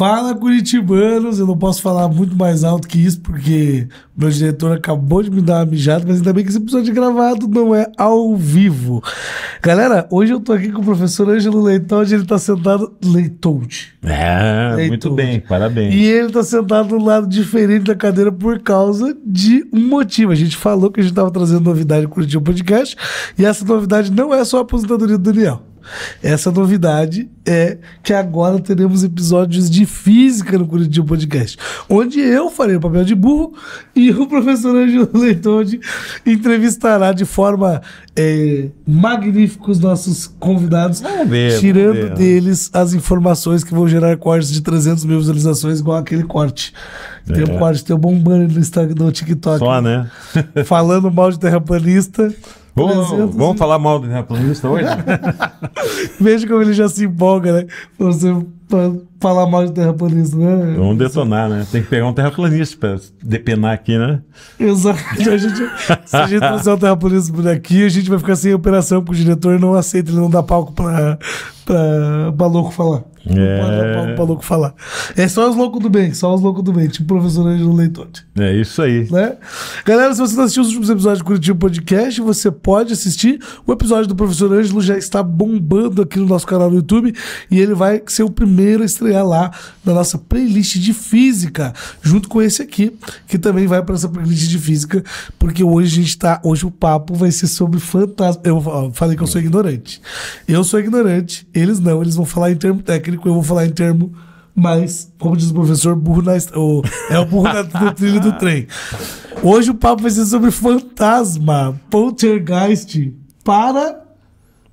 Fala Curitibanos, eu não posso falar muito mais alto que isso, porque meu diretor acabou de me dar uma mijada, mas ainda bem que esse episódio é gravado, não é ao vivo. Galera, hoje eu tô aqui com o professor Ângelo Leitoldi, ele tá sentado. Leitoldi. É, muito bem, parabéns. E ele tá sentado do lado diferente da cadeira por causa de um motivo. A gente falou que a gente tava trazendo novidade no Curitiba Podcast, e essa novidade não é só a aposentadoria do Daniel. Essa novidade é que agora teremos episódios de física no Curitiba Podcast, onde eu farei o papel de burro e o professor Angelo Leitonde entrevistará de forma é, magnífica os nossos convidados, tirando né? deles as informações que vão gerar cortes de 300 mil visualizações, igual aquele corte. É. Tem um corte, tem um bombando no, Instagram, no TikTok. Só, né? falando mal de terraplanista. Vamos, vamos falar mal do terraplanista hoje? Veja como ele já se empolga, né? Você falar mal de terraplanismo, né? Vamos detonar, né? Tem que pegar um terraplanista pra depenar aqui, né? Exato. A gente, se a gente trouxer um terraplanista por aqui, a gente vai ficar sem operação, porque o diretor não aceita, ele não dá palco pra, pra, pra louco falar. É... Não pode dar palco pra louco falar. É só os loucos do bem, só os loucos do bem, tipo o professor Angelo Leitonte. É isso aí. Né? Galera, se você não assistiu os últimos episódios do Curitiba Podcast, você pode assistir. O episódio do professor Ângelo já está bombando aqui no nosso canal no YouTube e ele vai ser o primeiro a estrear estrear é lá na nossa playlist de física, junto com esse aqui, que também vai para essa playlist de física, porque hoje a gente tá, hoje o papo vai ser sobre fantasma. Eu falei que eu sou hum. ignorante. Eu sou ignorante, eles não, eles vão falar em termo técnico, eu vou falar em termo mas, como diz o professor, burro na, é o burro na, trilha trilho do trem. Hoje o papo vai ser sobre fantasma, poltergeist, para.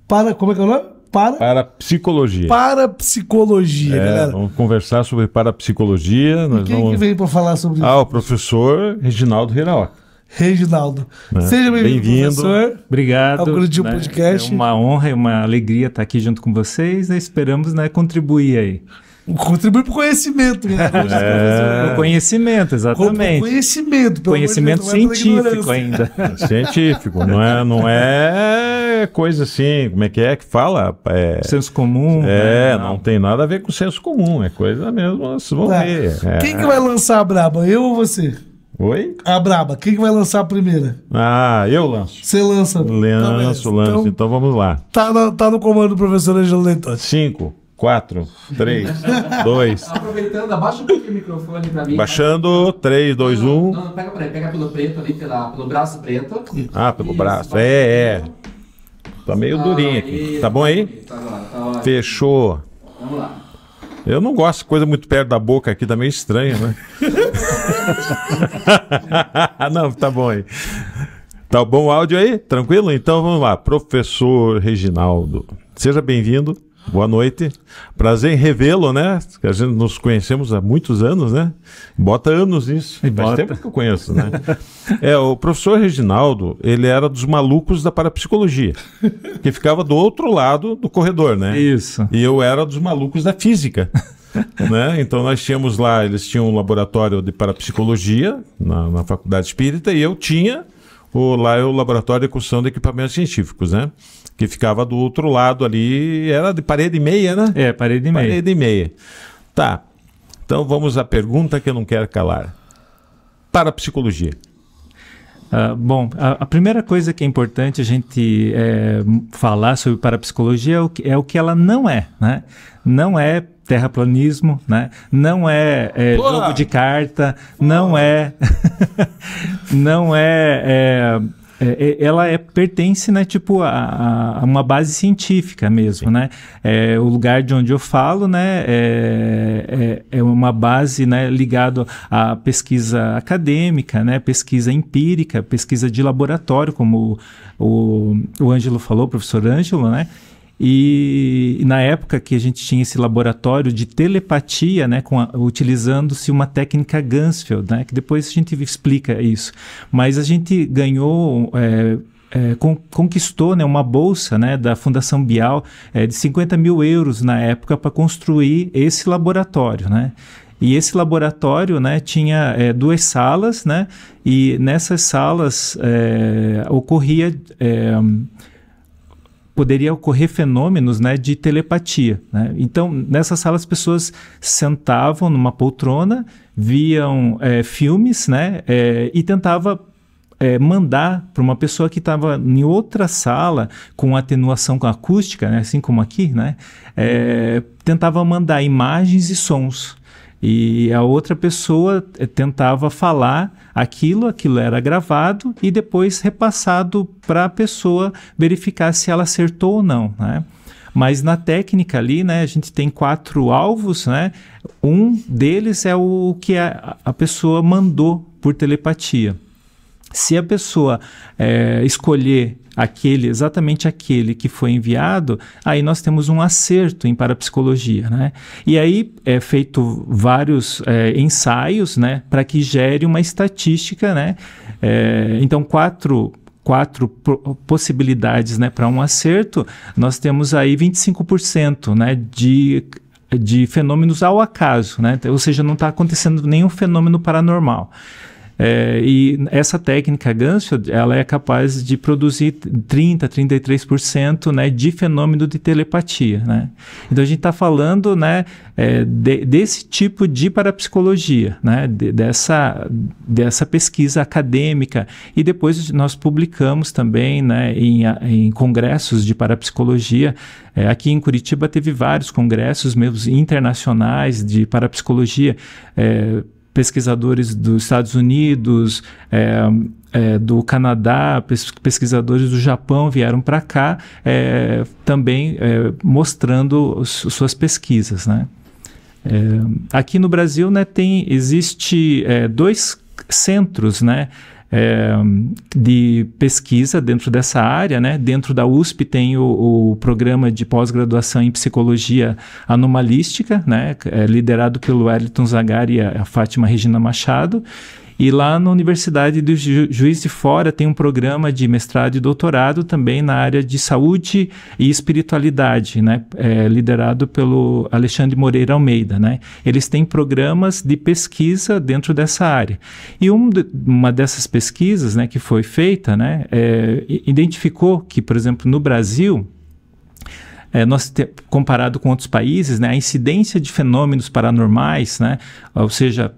Para. Como é que é o nome? para... psicologia para é, galera. Vamos conversar sobre parapsicologia. Nós quem vamos... que veio para falar sobre isso? Ah, o professor Reginaldo Hiraoka. Reginaldo. É. Seja bem-vindo, bem professor. Obrigado. Ao né? Podcast. É uma honra e uma alegria estar aqui junto com vocês. Né? Esperamos né, contribuir aí. Contribuir para o conhecimento. Né? É... O conhecimento, exatamente. Conhecimento. Conhecimento é científico ainda. É científico, não é, não é é coisa assim, como é que é que fala? É, senso comum. É, né? não. tem nada a ver com senso comum, é coisa mesmo, vocês vão tá. ver. É. Quem que vai lançar a braba, eu ou você? Oi? A braba, quem que vai lançar a primeira? Ah, eu lanço. Você lança? Tá lanço, lanço, então, então, vamos lá. Tá no, tá no comando do professor Angelo Lentotti. Cinco. 4, 3, 2. Aproveitando, abaixa um pouquinho o microfone pra mim. Baixando, 3, 2, 1. Não, por pega, pega pelo preto ali, pela, pelo braço preto. Ah, pelo Isso, braço. É, é. Tá meio ah, durinho aqui. Tá bom aí? Tá tá Fechou. Vamos lá. Eu não gosto de coisa muito perto da boca aqui, tá meio estranho, né? não, tá bom aí. Tá bom o áudio aí? Tranquilo? Então vamos lá. Professor Reginaldo, seja bem-vindo. Boa noite. Prazer em revê-lo, né? A gente nos conhecemos há muitos anos, né? Bota anos isso. Bota. Faz tempo que eu conheço, né? é, o professor Reginaldo, ele era dos malucos da parapsicologia, que ficava do outro lado do corredor, né? Isso. E eu era dos malucos da física. né? Então nós tínhamos lá, eles tinham um laboratório de parapsicologia na, na faculdade espírita e eu tinha o, lá é o laboratório de construção de equipamentos científicos, né? que ficava do outro lado ali, era de parede e meia, né? É, parede e meia. Parede e meia. Tá. Então vamos à pergunta que eu não quero calar. Para a psicologia. Uh, ah, bom, a, a, primeira coisa que é importante a gente é, falar sobre parapsicologia é o, que, é o que ela não é, né? Não é terraplanismo, né? Não é, é jogo de carta, não é, não é, é é, é, ela é, pertence, né, tipo, a, a uma base científica mesmo, Sim. né? É, o lugar de onde eu falo, né, é, é, é uma base, né, ligado à pesquisa acadêmica, né, pesquisa empírica, pesquisa de laboratório, como o, o Ângelo falou, o professor Ângelo, né? E na época que a gente tinha esse laboratório de telepatia, né, utilizando-se uma técnica Gansfeld, né, que depois a gente explica isso. Mas a gente ganhou é, é, conquistou né, uma bolsa né, da Fundação Bial é, de 50 mil euros na época para construir esse laboratório. Né? E esse laboratório né, tinha é, duas salas, né, e nessas salas é, ocorria é, poderia ocorrer fenômenos né, de telepatia. Né? Então, nessa sala, as pessoas sentavam numa poltrona, viam é, filmes né, é, e tentava é, mandar para uma pessoa que estava em outra sala com atenuação acústica, né, assim como aqui, né, é, tentava mandar imagens e sons. E a outra pessoa eh, tentava falar aquilo, aquilo era gravado e depois repassado para a pessoa verificar se ela acertou ou não, né? Mas na técnica ali, né, a gente tem quatro alvos, né? Um deles é o que a, a pessoa mandou por telepatia. Se a pessoa é, escolher aquele, exatamente aquele que foi enviado, aí nós temos um acerto em parapsicologia, né? E aí é feito vários é, ensaios, né, para que gere uma estatística, né? É, então, quatro quatro possibilidades né, para um acerto, nós temos aí 25% né, de de fenômenos ao acaso, né? ou seja, não está acontecendo nenhum fenômeno paranormal. É, e essa técnica Gansfield, ela é capaz de produzir 30, 33% né, de fenômeno de telepatia, né? Então, a gente está falando, né, é, de, desse tipo de parapsicologia, né, de, dessa, dessa pesquisa acadêmica. E depois nós publicamos também, né, em, em congressos de parapsicologia, é, aqui em Curitiba teve vários congressos mesmo internacionais de parapsicologia, é, pesquisadores dos Estados Unidos, é, é, do Canadá, pesquisadores do Japão vieram para cá é, também é, mostrando suas pesquisas. Né? É, aqui no Brasil né, tem, existe é, dois centros né, é, de pesquisa dentro dessa área. Né? Dentro da USP tem o, o programa de pós-graduação em psicologia anomalística, né? É, liderado pelo Wellington Zagari e a Fátima Regina Machado. E lá na Universidade do Ju Juiz de Fora tem um programa de mestrado e doutorado também na área de saúde e espiritualidade, né? É, liderado pelo Alexandre Moreira Almeida, né? Eles têm programas de pesquisa dentro dessa área. E um de, uma dessas pesquisas, né, que foi feita, né, é, identificou que, por exemplo, no Brasil, é, nós te, comparado com outros países, né, a incidência de fenômenos paranormais, né, ou seja,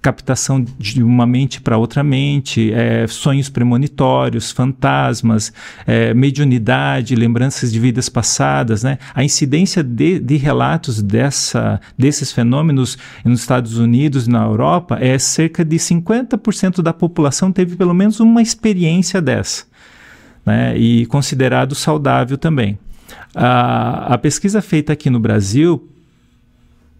captação de uma mente para outra mente, é, sonhos premonitórios, fantasmas, é, mediunidade, lembranças de vidas passadas. Né? A incidência de, de relatos dessa, desses fenômenos nos Estados Unidos e na Europa é cerca de 50% da população teve pelo menos uma experiência dessa. Né, e considerado saudável também. A, a pesquisa feita aqui no Brasil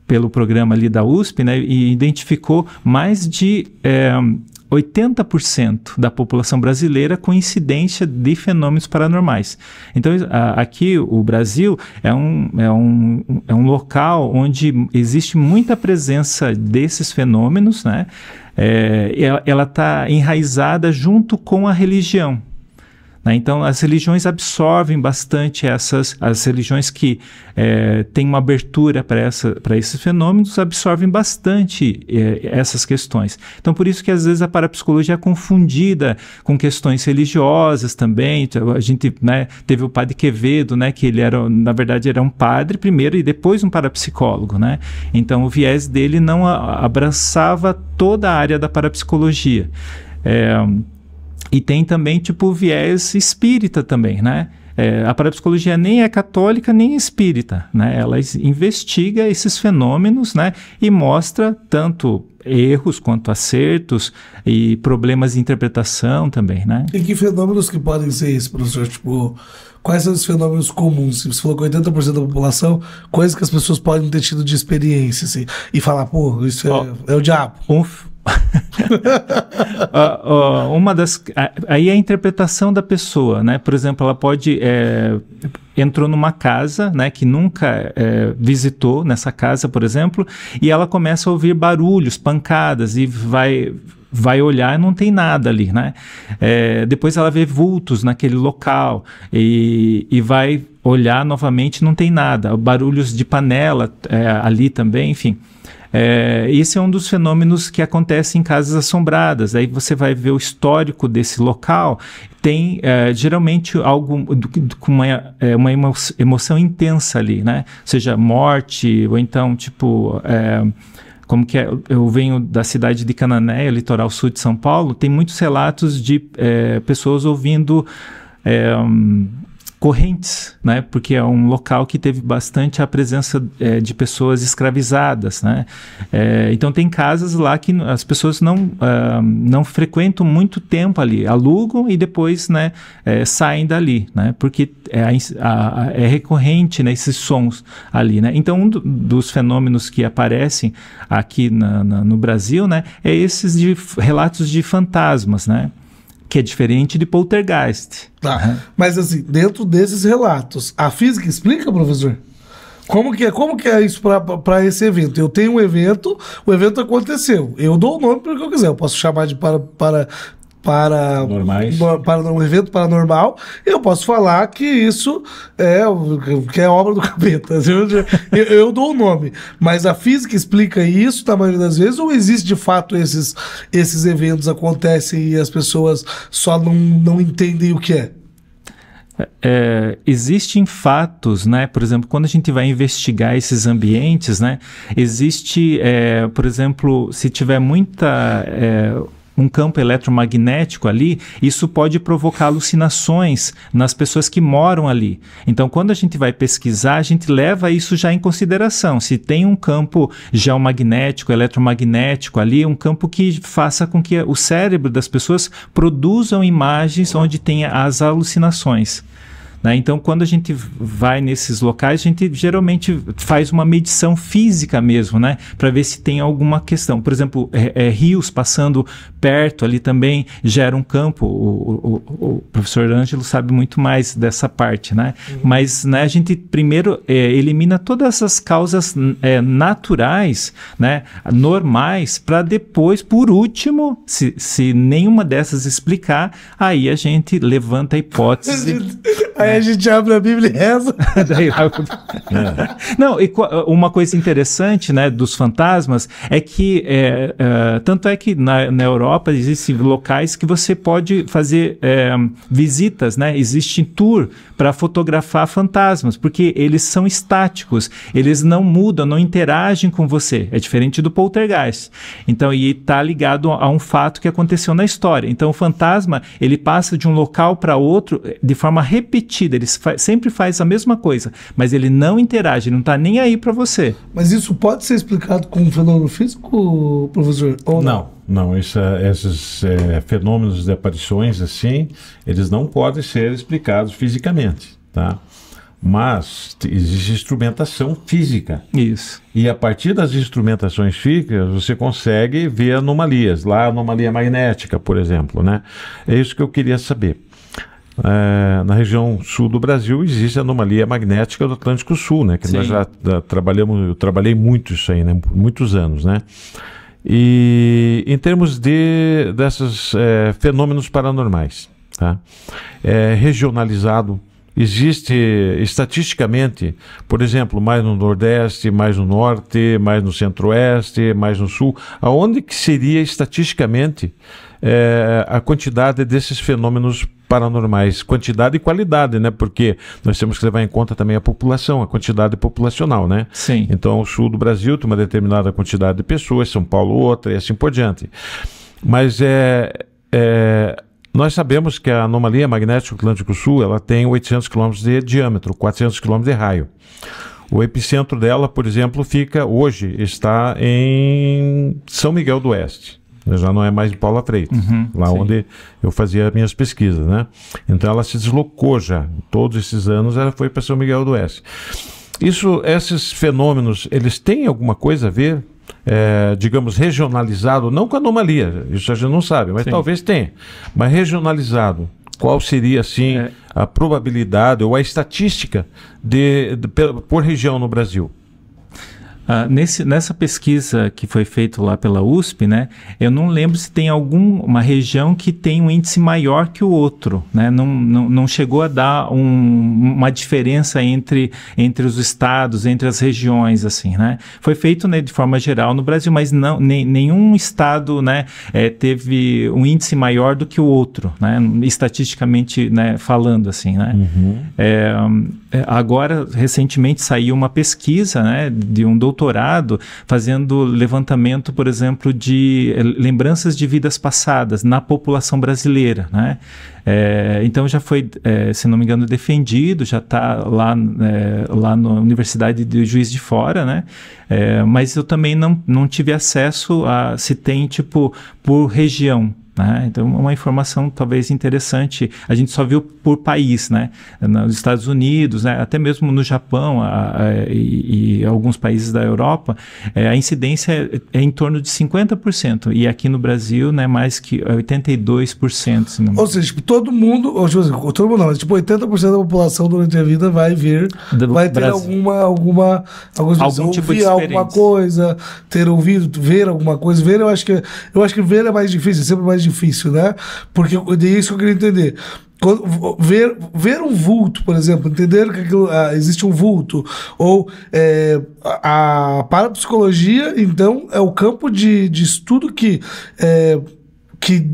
pelo programa ali da USP, né, e identificou mais de é, eh, 80% da população brasileira com incidência de fenômenos paranormais. Então, a, aqui o Brasil é um, é, um, é um local onde existe muita presença desses fenômenos, né? É, ela está enraizada junto com a religião. Né? Então, as religiões absorvem bastante essas, as religiões que é, têm uma abertura para esses fenômenos, absorvem bastante é, essas questões. Então, por isso que às vezes a parapsicologia é confundida com questões religiosas também. Então, a gente né, teve o padre Quevedo, né, que ele era, na verdade, era um padre primeiro e depois um parapsicólogo. Né? Então, o viés dele não abraçava toda a área da parapsicologia. É, e tem também, tipo, viés espírita também, né? É, a parapsicologia nem é católica nem é espírita, né? Ela investiga esses fenômenos, né? E mostra tanto erros quanto acertos e problemas de interpretação também, né? E que fenômenos que podem ser esses, professor? Tipo, quais são os fenômenos comuns? Você falou que 80% da população, coisas que as pessoas podem ter tido de experiência, assim, e falar, pô, isso é, oh, é o diabo. Um, uh, uh, uma das aí é a interpretação da pessoa, né? Por exemplo, ela pode é, entrou numa casa, né, que nunca é, visitou nessa casa, por exemplo, e ela começa a ouvir barulhos, pancadas e vai vai olhar e não tem nada ali, né? É, depois ela vê vultos naquele local e, e vai olhar novamente não tem nada, barulhos de panela é, ali também, enfim. É, esse é um dos fenômenos que acontece em casas assombradas. Aí você vai ver o histórico desse local. Tem é, geralmente algo com uma, é, uma emoção intensa ali, né? Seja morte, ou então, tipo. É, como que é, eu venho da cidade de Cananéia, litoral sul de São Paulo, tem muitos relatos de é, pessoas ouvindo um, é, correntes, né? Porque é um local que teve bastante a presença é, de pessoas escravizadas, né? É, então tem casas lá que as pessoas não, uh, não frequentam muito tempo ali, alugam e depois, né, é, saem dali, né? Porque é, a, a, é recorrente, né, esses sons ali, né? Então um do, dos fenômenos que aparecem aqui na, na, no Brasil, né, é esses de relatos de fantasmas, né? que é diferente de poltergeist. Tá. Mas assim, dentro desses relatos, a física explica, professor? Como que é, como que é isso para esse evento? Eu tenho um evento, o evento aconteceu. Eu dou o nome para o que eu quiser. Eu posso chamar de para, para para Normais. para um evento paranormal, eu posso falar que isso é que é obra do capeta. Eu, eu, eu, dou o nome, mas a física explica isso da maioria das vezes ou existe de fato esses esses eventos acontecem e as pessoas só não, não entendem o que é? É, existem fatos, né? Por exemplo, quando a gente vai investigar esses ambientes, né? Existe, é, por exemplo, se tiver muita é, um campo eletromagnético ali, isso pode provocar alucinações nas pessoas que moram ali. Então, quando a gente vai pesquisar, a gente leva isso já em consideração. Se tem um campo geomagnético, eletromagnético ali, um campo que faça com que o cérebro das pessoas produzam imagens onde tenha as alucinações. Né? Então, quando a gente vai nesses locais, a gente geralmente faz uma medição física mesmo, né? Para ver se tem alguma questão. Por exemplo, é, é, rios passando perto ali também gera um campo. O, o, o professor Ângelo sabe muito mais dessa parte, né? Uhum. Mas né, a gente primeiro é, elimina todas as causas é, naturais, né? Normais, para depois, por último, se, se nenhuma dessas explicar, aí a gente levanta a hipótese. Aí é. a gente abre a Bíblia e reza. Daí, é. não, e uma coisa interessante, né, dos fantasmas é que é, é, tanto é que na, na, Europa existem locais que você pode fazer é, visitas, né? Existe tour para fotografar fantasmas, porque eles são estáticos, eles não mudam, não interagem com você. É diferente do poltergeist. Então, e está ligado a um fato que aconteceu na história. Então, o fantasma ele passa de um local para outro é, de forma repetitiva repetida, ele fa sempre faz a mesma coisa, mas ele não interage, não está nem aí para você. Mas isso pode ser explicado com um fenômeno físico, professor? Ou não? Não, não isso, é, esses é, fenômenos de aparições assim, eles não podem ser explicados fisicamente, tá? mas existe instrumentação física. Isso. E a partir das instrumentações físicas, você consegue ver anomalias, lá anomalia magnética, por exemplo, né? É isso que eu queria saber é, na região sul do Brasil existe a anomalia magnética do Atlântico Sul, né? Que Sim. nós já da, trabalhamos, eu trabalhei muito isso aí, né? muitos anos, né? E em termos de desses é, fenômenos paranormais, tá? É, regionalizado existe estatisticamente, por exemplo, mais no Nordeste, mais no Norte, mais no Centro-Oeste, mais no Sul, aonde que seria estatisticamente é, a quantidade desses fenômenos paranormais, quantidade e qualidade, né? Porque nós temos que levar em conta também a população, a quantidade populacional, né? Sim. Então, o sul do Brasil tem uma determinada quantidade de pessoas, São Paulo outra e assim por diante. Mas é, é nós sabemos que a anomalia magnética do Atlântico Sul ela tem 800 km de diâmetro, 400 km de raio. O epicentro dela, por exemplo, fica hoje está em São Miguel do Oeste já não é mais de Paula Freitas, uhum, lá sim. onde eu fazia minhas pesquisas, né? Então ela se deslocou já, todos esses anos ela foi para São Miguel do Oeste. Isso, esses fenômenos, eles têm alguma coisa a ver, é, digamos, regionalizado, não com anomalia, isso a gente não sabe, mas sim. talvez tenha, mas regionalizado qual seria assim é. a probabilidade ou a estatística de, de, por região no Brasil? Uh, nesse, nessa pesquisa que foi feita lá pela USP, né, eu não lembro se tem alguma região que tem um índice maior que o outro. Né? Não, não, não chegou a dar um, uma diferença entre, entre os estados, entre as regiões. assim né? Foi feito né, de forma geral no Brasil, mas não, nem, nenhum estado né, é, teve um índice maior do que o outro, né? estatisticamente né, falando. assim né? Uhum. É, é, agora recentemente saiu uma pesquisa né, de um doutorado fazendo levantamento, por exemplo, de eh, lembranças de vidas passadas na população brasileira. Né? É, então já foi, é, se não me engano, defendido, já está lá, é, lá na Universidade de Juiz de Fora, né? É, mas eu também não, não tive acesso a se tem, tipo, por região. Né? Então, uma informação talvez interessante. A gente só viu por país, né? Nos Estados Unidos, né? até mesmo no Japão a, a, e, e, alguns países da Europa, é, a incidência é, é, em torno de 50%. E aqui no Brasil, né, mais que 82%. Se não... Ou seja, tipo, todo mundo, ou, tipo, assim, todo mundo não, mas, tipo, 80% da população durante a vida vai vir, Do vai ter Brasil. alguma, alguma, Algum tipo ouvir alguma coisa, ter ouvido, ver alguma coisa. Ver, eu acho que, eu acho que ver é mais difícil, é sempre mais difícil difícil, né? Porque é isso que eu queria entender. Quando, ver, ver um vulto, por exemplo, entender que aquilo, ah, existe um vulto, ou é, a, a parapsicologia, então, é o campo de, de estudo que é, que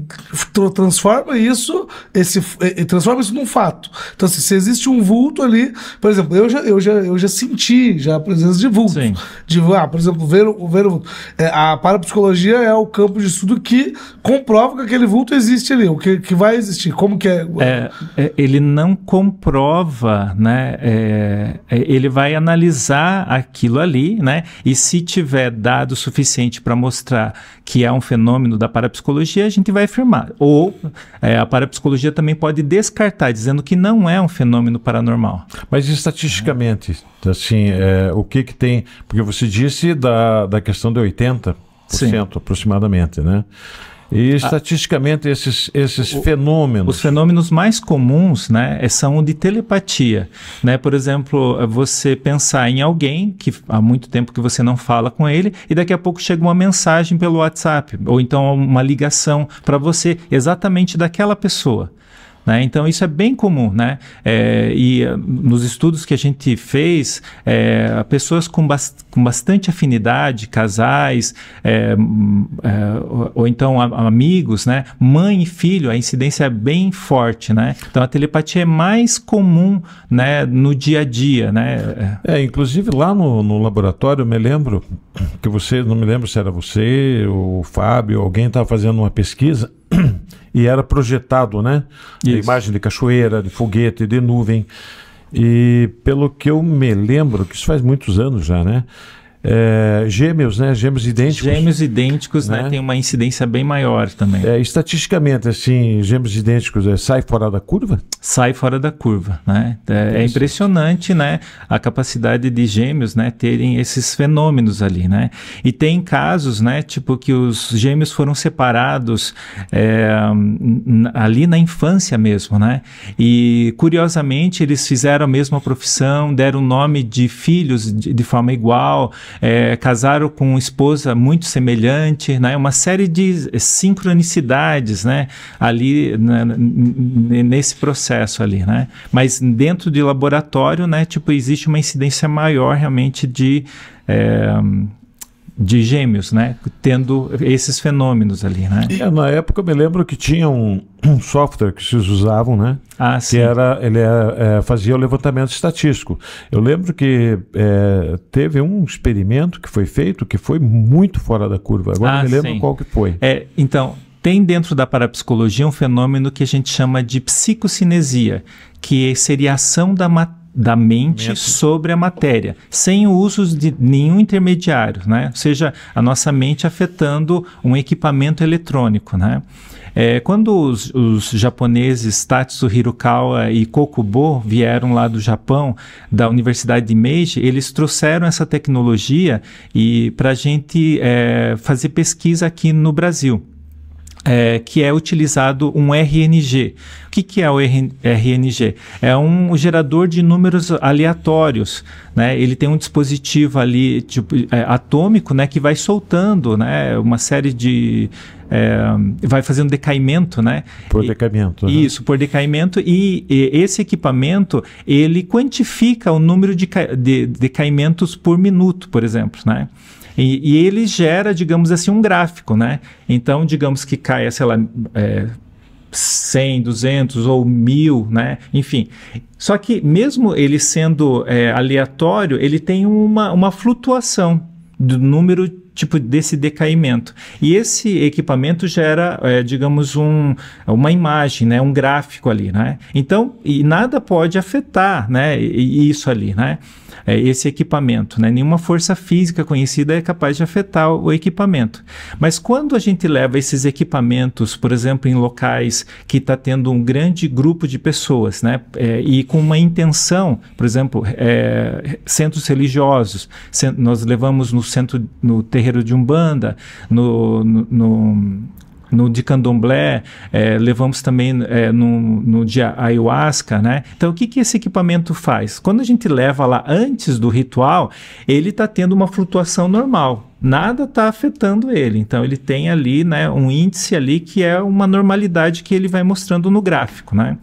transforma isso, esse, eh, eh, transforma isso num fato. Então, assim, se existe um vulto ali, por exemplo, eu já, eu já, eu já senti já a presença de vulto. Sim. De, ah, por exemplo, ver, ver o é, A parapsicologia é o campo de estudo que comprova que aquele vulto existe ali, o que, que vai existir. Como que é? É, é ele não comprova, né? É, é, ele vai analisar aquilo ali, né? E se tiver dado suficiente para mostrar que é um fenômeno da parapsicologia, gente vai afirmar. Ou é, a parapsicologia também pode descartar, dizendo que não é um fenômeno paranormal. Mas estatisticamente, assim, é, o que que tem... Porque você disse da, da questão de 80%, Sim. aproximadamente, né? E estatisticamente esses, esses o, fenômenos? Os fenômenos mais comuns né, é, são o de telepatia. Né? Por exemplo, você pensar em alguém que há muito tempo que você não fala com ele e daqui a pouco chega uma mensagem pelo WhatsApp ou então uma ligação para você exatamente daquela pessoa. Né? Então, isso é bem comum. Né? É, e eh, nos estudos que a gente fez, é, pessoas com, com bastante afinidade, casais, é, é, ou, ou então a, amigos, né? Mãe e filho, a incidência é bem forte, né? Então a telepatia é mais comum, né, no dia a dia, né? É, inclusive lá no, no laboratório, eu me lembro que você, não me lembro se era você, o Fábio, alguém estava fazendo uma pesquisa e era projetado, né? Isso. A imagem de cachoeira, de foguete, de nuvem. E pelo que eu me lembro, que isso faz muitos anos já, né? é, gêmeos, né? Gêmeos idênticos. Gêmeos idênticos, né? né? Tem uma incidência bem maior também. É, estatisticamente, assim, gêmeos idênticos é, sai fora da curva? Sai fora da curva, né? É, é impressionante, né? A capacidade de gêmeos, né? Terem esses fenômenos ali, né? E tem casos, né? Tipo que os gêmeos foram separados é, ali na infância mesmo, né? E curiosamente eles fizeram a mesma profissão, deram o nome de filhos de, de forma igual é, casaram com esposa muito semelhante, né? Uma série de sincronicidades, né? Ali né? nesse processo ali, né? Mas dentro de laboratório, né? Tipo existe uma incidência maior realmente de é, de gêmeos, né? Tendo esses fenômenos ali, né? E, na época eu me lembro que tinha um, um software que vocês usavam, né? Ah, sim. Que era, ele é, é, fazia o levantamento estatístico. Eu lembro que é, teve um experimento que foi feito que foi muito fora da curva. Agora ah, me lembro sim. qual que foi. É, então, tem dentro da parapsicologia um fenômeno que a gente chama de psicocinesia, que seria a ação da matéria da mente sobre a matéria, sem o uso de nenhum intermediário, né? Ou seja, a nossa mente afetando um equipamento eletrônico, né? É, quando os, os, japoneses Tatsu Hirokawa e Kokubo vieram lá do Japão, da Universidade de Meiji, eles trouxeram essa tecnologia e para a gente é, fazer pesquisa aqui no Brasil é, que é utilizado um RNG. O que, que é o RNG? É um gerador de números aleatórios. Né? Ele tem um dispositivo ali tipo, é, atômico né? que vai soltando né? uma série de. É, vai fazendo decaimento, né? Por decaimento. E, né? Isso, por decaimento. E, e, esse equipamento ele quantifica o número de, de decaimentos por minuto, por exemplo, né? E, e ele gera, digamos assim, um gráfico, né? Então, digamos que caia, sei lá, é, 100, 200 ou 1000, né? Enfim. Só que mesmo ele sendo é, aleatório, ele tem uma, uma flutuação do número tipo desse decaimento. E esse equipamento gera, é, digamos, um, uma imagem, né? um gráfico ali. Né? Então, e nada pode afetar né? isso ali. Né? é, esse equipamento. Né? Nenhuma força física conhecida é capaz de afetar o equipamento. Mas quando a gente leva esses equipamentos, por exemplo, em locais que está tendo um grande grupo de pessoas, né? É, e com uma intenção, por exemplo, é, centros religiosos, cent nós levamos no centro, no terreiro de Umbanda, no, no, no no de candomblé, é, levamos também é, no, no de ayahuasca, né? Então, o que, que esse equipamento faz? Quando a gente leva lá antes do ritual, ele está tendo uma flutuação normal, nada está afetando ele. Então ele tem ali, né, um índice ali que é uma normalidade que ele vai mostrando no gráfico, né?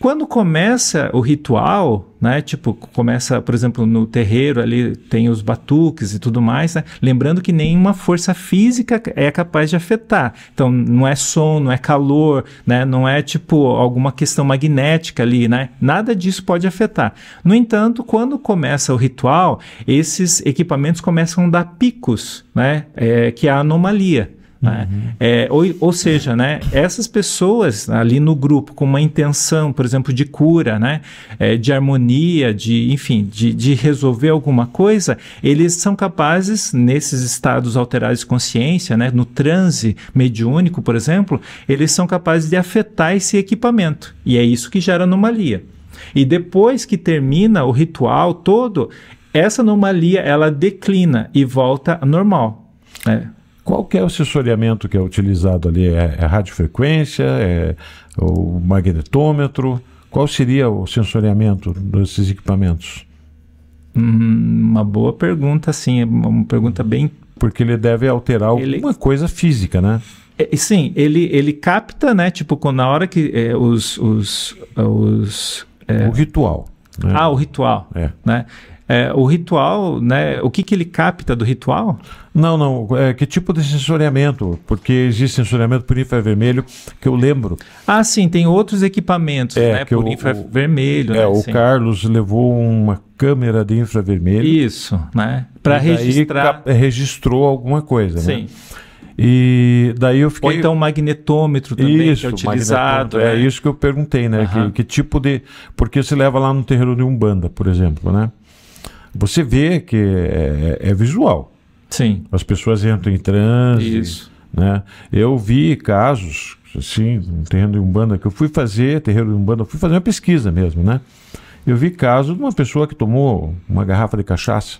Quando começa o ritual, né? Tipo, começa, por exemplo, no terreiro ali tem os batuques e tudo mais, né? Lembrando que nenhuma força física é capaz de afetar. Então, não é som, não é calor, né? Não é tipo alguma questão magnética ali, né? Nada disso pode afetar. No entanto, quando começa o ritual, esses equipamentos começam a dar picos, né? É, que é a anomalia. Né? Uhum. É, ou, ou seja, né, essas pessoas ali no grupo com uma intenção, por exemplo, de cura, né, é, de harmonia, de enfim, de, de resolver alguma coisa, eles são capazes, nesses estados alterados de consciência, né, no transe mediúnico, por exemplo, eles são capazes de afetar esse equipamento. E é isso que gera anomalia. E depois que termina o ritual todo, essa anomalia ela declina e volta normal. É. Qual que é o sensoriamento que é utilizado ali? É, é radiofrequência? É o magnetômetro? Qual seria o sensoriamento desses equipamentos? Hum, uma boa pergunta, sim. É uma pergunta bem. Porque ele deve alterar ele... alguma coisa física, né? É, sim, ele, ele capta, né? Tipo, na hora que é, os. os, os é... O ritual. Né? Ah, o ritual. É. Né? É, o ritual, né? O que, que ele capta do ritual? Não, não. É, que tipo de sensoriamento? Porque existe sensoriamento por infravermelho que eu lembro. Ah, sim, tem outros equipamentos, é, né? por o, infravermelho. O, é, né, é, o Carlos levou uma câmera de infravermelho. Isso, né? Para registrar. É, registrou alguma coisa, né? sim. né? E daí eu fiquei. Ou então magnetômetro também isso, que é utilizado. É né? isso que eu perguntei, né? Uhum. Que, que tipo de. Porque você leva lá no terreiro de Umbanda, por exemplo, né? Você vê que é, é, é visual. Sim. As pessoas entram em transe. Isso. Né? Eu vi casos, assim, um terreno de Umbanda, que eu fui fazer, terreno de Umbanda, fui fazer uma pesquisa mesmo, né? Eu vi casos de uma pessoa que tomou uma garrafa de cachaça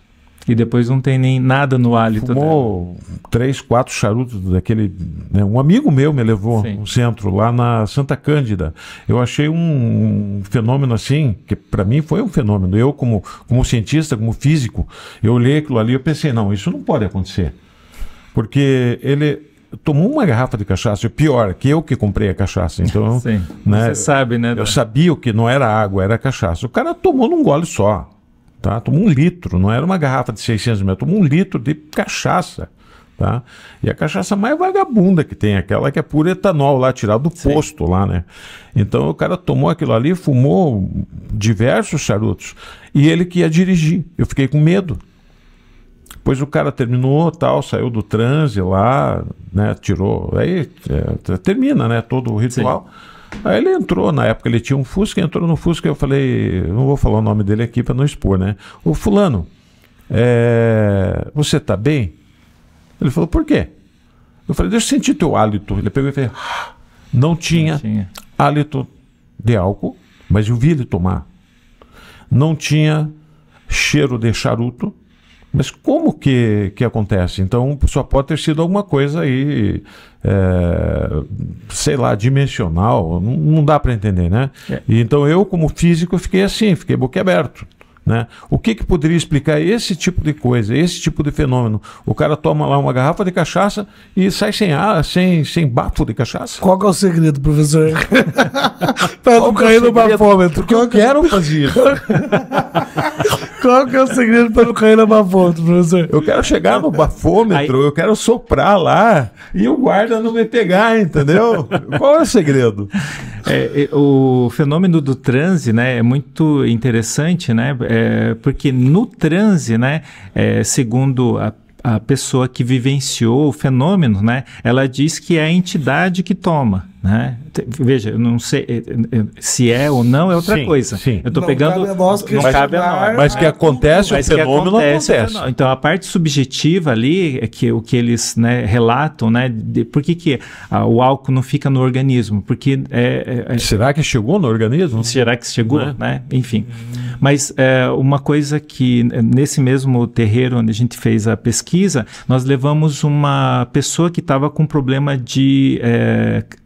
e depois não tem nem nada no hálito. Fumou dela. três, quatro charutos daquele. Né? Um amigo meu me levou Sim. um centro lá na Santa Cândida. Eu achei um, um fenômeno assim, que para mim foi um fenômeno. Eu, como, como cientista, como físico, eu olhei aquilo ali e pensei, não, isso não pode acontecer. Porque ele tomou uma garrafa de cachaça, pior, que eu que comprei a cachaça. Então, Sim. Né, você sabe, né? Eu sabia que não era água, era cachaça. O cara tomou num gole só tá? Tomou um litro, não era uma garrafa de 600 ml, tomou um litro de cachaça. Tá? E a cachaça mais vagabunda que tem, aquela que é pura etanol lá, tirado do Sim. posto lá, né? Então o cara tomou aquilo ali, fumou diversos charutos e ele que ia dirigir. Eu fiquei com medo. Pois o cara terminou, tal, saiu do transe lá, né? Tirou. Aí é, termina, né? Todo o ritual. Sim. Aí ele entrou, na época ele tinha um Fusca, entrou no Fusca e eu falei, não vou falar o nome dele aqui para não expor, né? O fulano, é, você tá bem? Ele falou, por quê? Eu falei, deixa eu sentir teu hálito. Ele pegou e fez, ah, não tinha, não tinha. hálito de álcool, mas eu vi ele tomar. Não tinha cheiro de charuto, mas como que, que acontece? Então, só pode ter sido alguma coisa aí, é, sei lá, dimensional, não, não dá para entender, né? É. Então, eu, como físico, fiquei assim, fiquei boquiaberto. Né? O que, que poderia explicar esse tipo de coisa, esse tipo de fenômeno? O cara toma lá uma garrafa de cachaça e sai sem ar, sem, sem bafo de cachaça? Qual é o segredo, professor? Para não cair no bafômetro. Porque eu é quero fazer Qual que é o segredo para não cair no bafômetro, professor? Eu quero chegar no bafômetro, Aí... eu quero soprar lá e o guarda não me pegar, entendeu? Qual é o segredo? É, é o fenômeno do transe né, é muito interessante, né? É é, porque no transe, né, é, segundo a a pessoa que vivenciou o fenômeno, né? Ela diz que é a entidade que toma. Né? Veja, não sei eh, eh, se é ou não é outra sim, coisa. Sim. Eu estou pegando. Cabe nós, não cabe a nós. Mas que acontece, mas o fenômeno acontece, acontece. Então a parte subjetiva ali é que o que eles né, relatam, né? De, por que, que ah, o álcool não fica no organismo? Porque é, é, é, será que chegou no organismo? Será que chegou, é? né? Enfim. Hum. Mas é, uma coisa que eh, nesse mesmo terreiro onde a gente fez a pesquisa, nós levamos uma pessoa que estava com problema de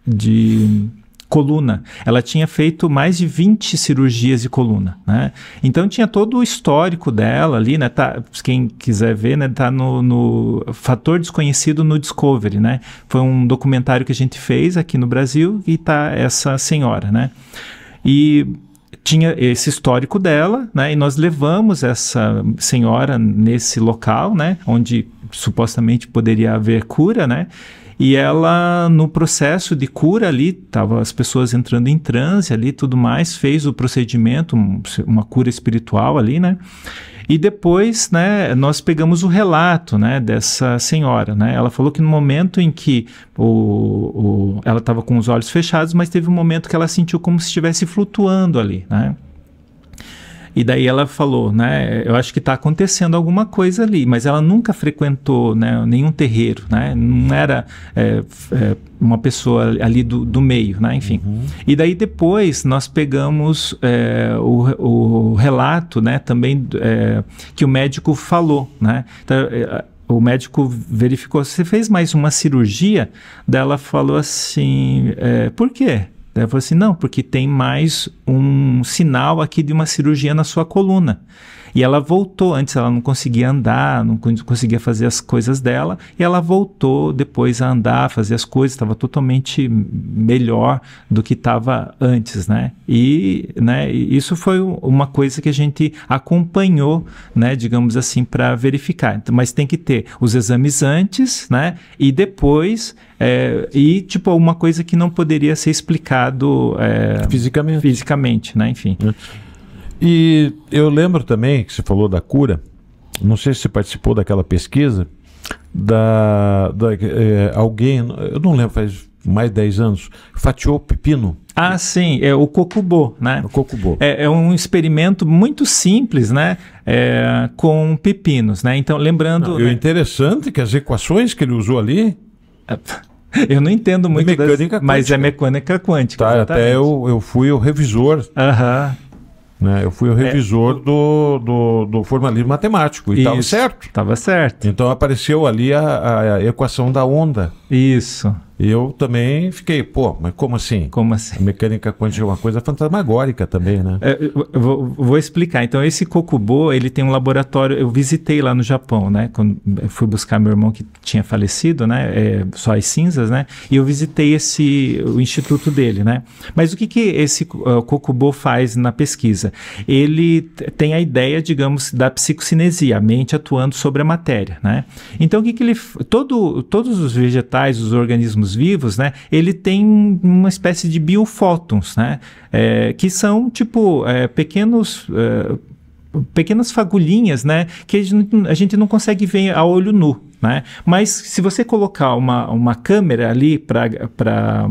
de coluna. Ela tinha feito mais de 20 cirurgias de coluna, né? Então tinha todo o histórico dela ali, né? Tá, quem quiser ver, né? Tá no, no Fator Desconhecido no Discovery, né? Foi um documentário que a gente fez aqui no Brasil e tá essa senhora, né? E tinha esse histórico dela, né? E nós levamos essa senhora nesse local, né? Onde supostamente poderia haver cura, né? E ela, no processo de cura ali, tava as pessoas entrando em transe ali tudo mais, fez o procedimento, uma cura espiritual ali, né? E depois, né, nós pegamos o relato, né, dessa senhora, né? Ela falou que no momento em que o, o ela estava com os olhos fechados, mas teve um momento que ela sentiu como se estivesse flutuando ali, né? E daí ela falou, né? Eu acho que está acontecendo alguma coisa ali, mas ela nunca frequentou né, nenhum terreiro, né? Não era é, é, uma pessoa ali do, do meio, né? Enfim. Uhum. E daí depois nós pegamos é, o, o, relato, né? Também é, que o médico falou, né? Então, é, o médico verificou, você fez mais uma cirurgia? Daí ela falou assim, é, por quê? Né? Ela falou assim: não, porque tem mais um sinal aqui de uma cirurgia na sua coluna. E ela voltou, antes ela não conseguia andar, não conseguia fazer as coisas dela, e ela voltou depois a andar, fazer as coisas, estava totalmente melhor do que estava antes, né? E, né, isso foi uma coisa que a gente acompanhou, né, digamos assim, para verificar. Então, mas tem que ter os exames antes, né, e depois é, e tipo uma coisa que não poderia ser explicado é, fisicamente. fisicamente, né? Enfim. É. E eu lembro também que você falou da cura, não sei se você participou daquela pesquisa, da, da é, alguém, eu não lembro, faz mais de 10 anos, fatiou pepino. Ah, sim, é o cocubô, né? O cocubô. É, é um experimento muito simples, né? É, com pepinos, né? Então, lembrando... Não, E o né? interessante é que as equações que ele usou ali... Eu não entendo é muito mecânica das, mas é mecânica quântica. Tá, até eu, eu fui o revisor. Aham. Uh -huh. Né? Eu fui o é. revisor é. do, do, do, formalismo matemático e estava certo. Estava certo. Então apareceu ali a, a, equação da onda. Isso eu também fiquei, pô, mas como assim? Como assim? A mecânica quântica é uma coisa fantasmagórica também, né? É, eu vou, vou, explicar. Então, esse Kokubo, ele tem um laboratório. Eu visitei lá no Japão, né? Quando fui buscar meu irmão que tinha falecido, né? É, só as cinzas, né? E eu visitei esse, o instituto dele, né? Mas o que, que esse uh, Kokubo faz na pesquisa? Ele tem a ideia, digamos, da psicocinesia, a mente atuando sobre a matéria, né? Então, o que, que ele. Todo, todos os vegetais, os organismos organismos vivos, né, ele tem uma espécie de biofótons, né, é, que são tipo é, pequenos é, pequenas fagulhinhas, né, que a gente, não consegue ver a olho nu, né? Mas se você colocar uma, uma câmera ali para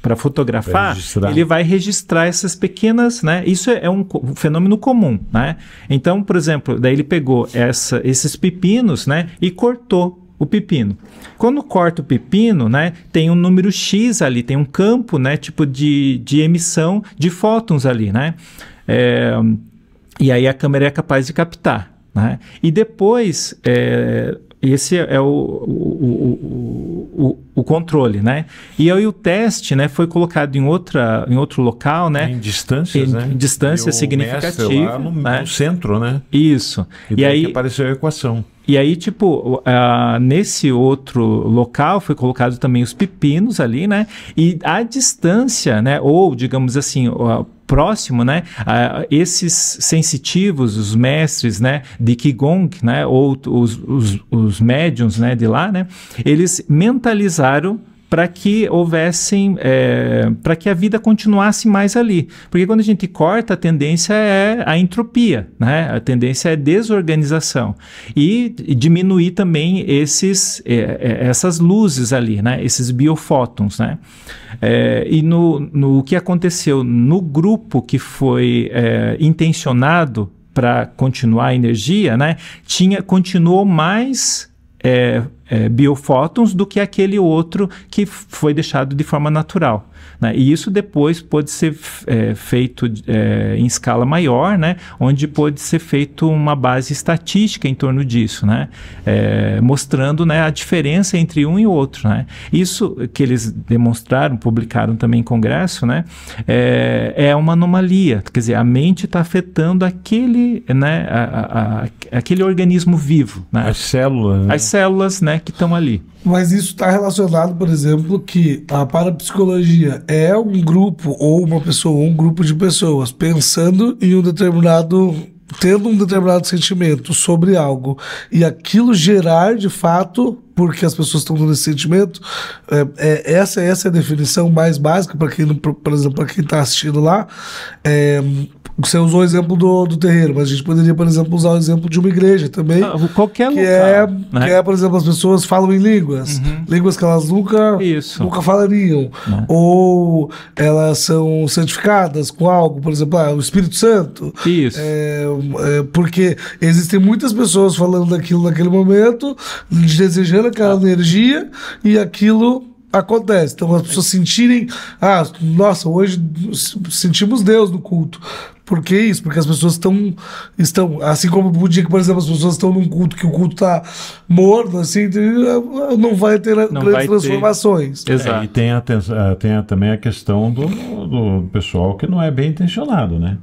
para fotografar, ele vai registrar essas pequenas, né? Isso é, é um, um fenômeno comum, né? Então, por exemplo, daí ele pegou essa, esses pepinos, né? E cortou o pepino. Quando corta o pepino, né, tem um número X ali, tem um campo, né, tipo de, de emissão de fótons ali, né? É, e aí a câmera é capaz de captar, né? E depois, é, esse é o, o, o, o, o controle, né? E aí o teste, né, foi colocado em, outra, em outro local, né? Em distâncias, em, né? Em distância significativa. lá no, né? no, centro, né? Isso. E, e aí apareceu a equação. E aí, tipo, uh, nesse outro local foi colocado também os pepinos ali, né? E a distância, né? Ou, digamos assim, uh, próximo, né? Uh, esses sensitivos, os mestres, né? De Qigong, né? Ou os, os, os médiums, né? De lá, né? Eles mentalizaram para que houvessem, é, para que a vida continuasse mais ali. Porque quando a gente corta, a tendência é a entropia, né? a tendência é desorganização. E diminuir também esses, é, é essas luzes ali, né? esses biofótons. Né? É, e no, no o que aconteceu no grupo que foi é, intencionado para continuar a energia, né? tinha, continuou mais é, é, biofótons do que aquele outro que foi deixado de forma natural. Né? E isso depois pode ser é, feito é, em escala maior, né? onde pode ser feito uma base estatística em torno disso, né? É, mostrando né, a diferença entre um e outro. Né? Isso que eles demonstraram, publicaram também em congresso, né? é, é uma anomalia, quer dizer, a mente está afetando aquele, né, a, a, a, aquele organismo vivo. Né? As células. Né? As células né, que estão ali. Mas isso está relacionado, por exemplo, que a parapsicologia é um grupo ou uma pessoa, ou um grupo de pessoas pensando em um determinado tendo um determinado sentimento sobre algo e aquilo gerar de fato porque as pessoas estão nesse sentimento. É, é, essa, essa é a definição mais básica para quem, por exemplo, para quem está assistindo lá. É, você usou o exemplo do, do terreiro, mas a gente poderia, por exemplo, usar o exemplo de uma igreja também. Ah, qualquer que é, local. É, né? Que é, por exemplo, as pessoas falam em línguas. Uhum. Línguas que elas nunca, Isso. nunca falariam. Né? Ou elas são santificadas com algo, por exemplo, ah, o Espírito Santo. Isso. É, é, porque existem muitas pessoas falando daquilo naquele momento, desejando cabelo, aquela energia e aquilo acontece. Então as pessoas sentirem, ah, nossa, hoje sentimos Deus no culto. Por que isso? Porque as pessoas estão, estão assim como o dia que, por exemplo, as pessoas estão num culto que o culto está morto, assim, não vai ter não grandes vai transformações. Ter. É, Exato. É, e tem, a, eh, tem a, também a questão do, do pessoal que não é bem intencionado, né?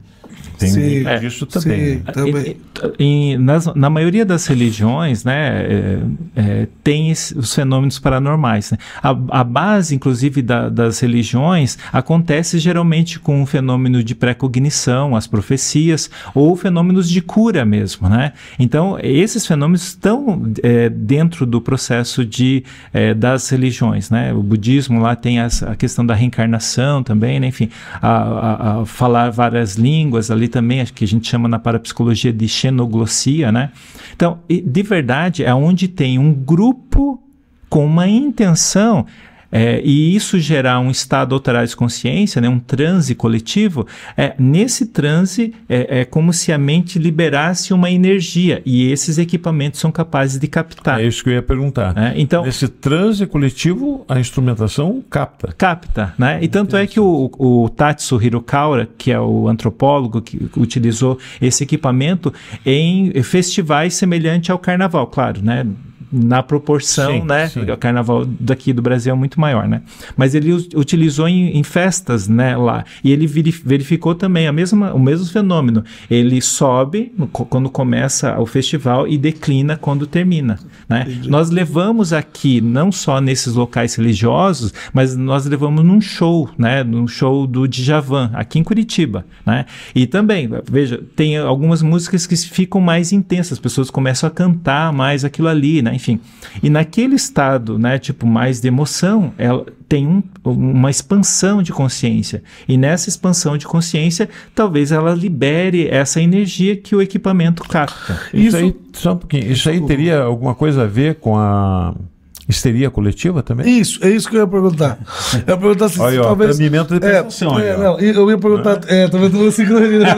tem Sim, disso é, também. Sim, também. E, e, nas, na maioria das religiões, né, é, é, tem os fenômenos paranormais. Né? A, a, base, inclusive, da, das religiões acontece geralmente com um fenômeno de precognição, as profecias, ou fenômenos de cura mesmo. Né? Então, esses fenômenos estão é, dentro do processo de, é, das religiões. Né? O budismo lá tem as, a questão da reencarnação também, né? enfim, a, a, a falar várias línguas, a literatura também, acho que a gente chama na parapsicologia de xenoglossia, né? Então, de verdade, é onde tem um grupo com uma intenção é, e isso gerar um estado alterado de consciência, né, um transe coletivo, é, nesse transe é, é como se a mente liberasse uma energia e esses equipamentos são capazes de captar. É isso que eu ia perguntar. É, então, Nesse transe coletivo, a instrumentação capta. Capta, né? E tanto é que o, o Tatsu Hirokawa, que é o antropólogo que utilizou esse equipamento em festivais semelhantes ao carnaval, claro, né? na proporção, sim, né? Sim. O carnaval daqui do Brasil é muito maior, né? Mas ele utilizou em, em festas, né, lá. E ele verificou também a mesma, o mesmo fenômeno. Ele sobe quando começa o festival e declina quando termina, né? Entendi. Nós levamos aqui não só nesses locais religiosos, mas nós levamos num show, né, num show do Djavan aqui em Curitiba, né? E também, veja, tem algumas músicas que ficam mais intensas, as pessoas começam a cantar mais aquilo ali, né? enfim. E naquele estado, né, tipo mais de emoção, ela tem um, uma expansão de consciência. E nessa expansão de consciência, talvez ela libere essa energia que o equipamento capta. Isso, isso aí, só um pouquinho, isso aí é teria alguma coisa a ver com a Histeria coletiva também? Isso, é isso que eu ia perguntar. Eu ia perguntar se Olha, talvez. de é, é, não, eu ia perguntar, né? é, talvez assim, não né?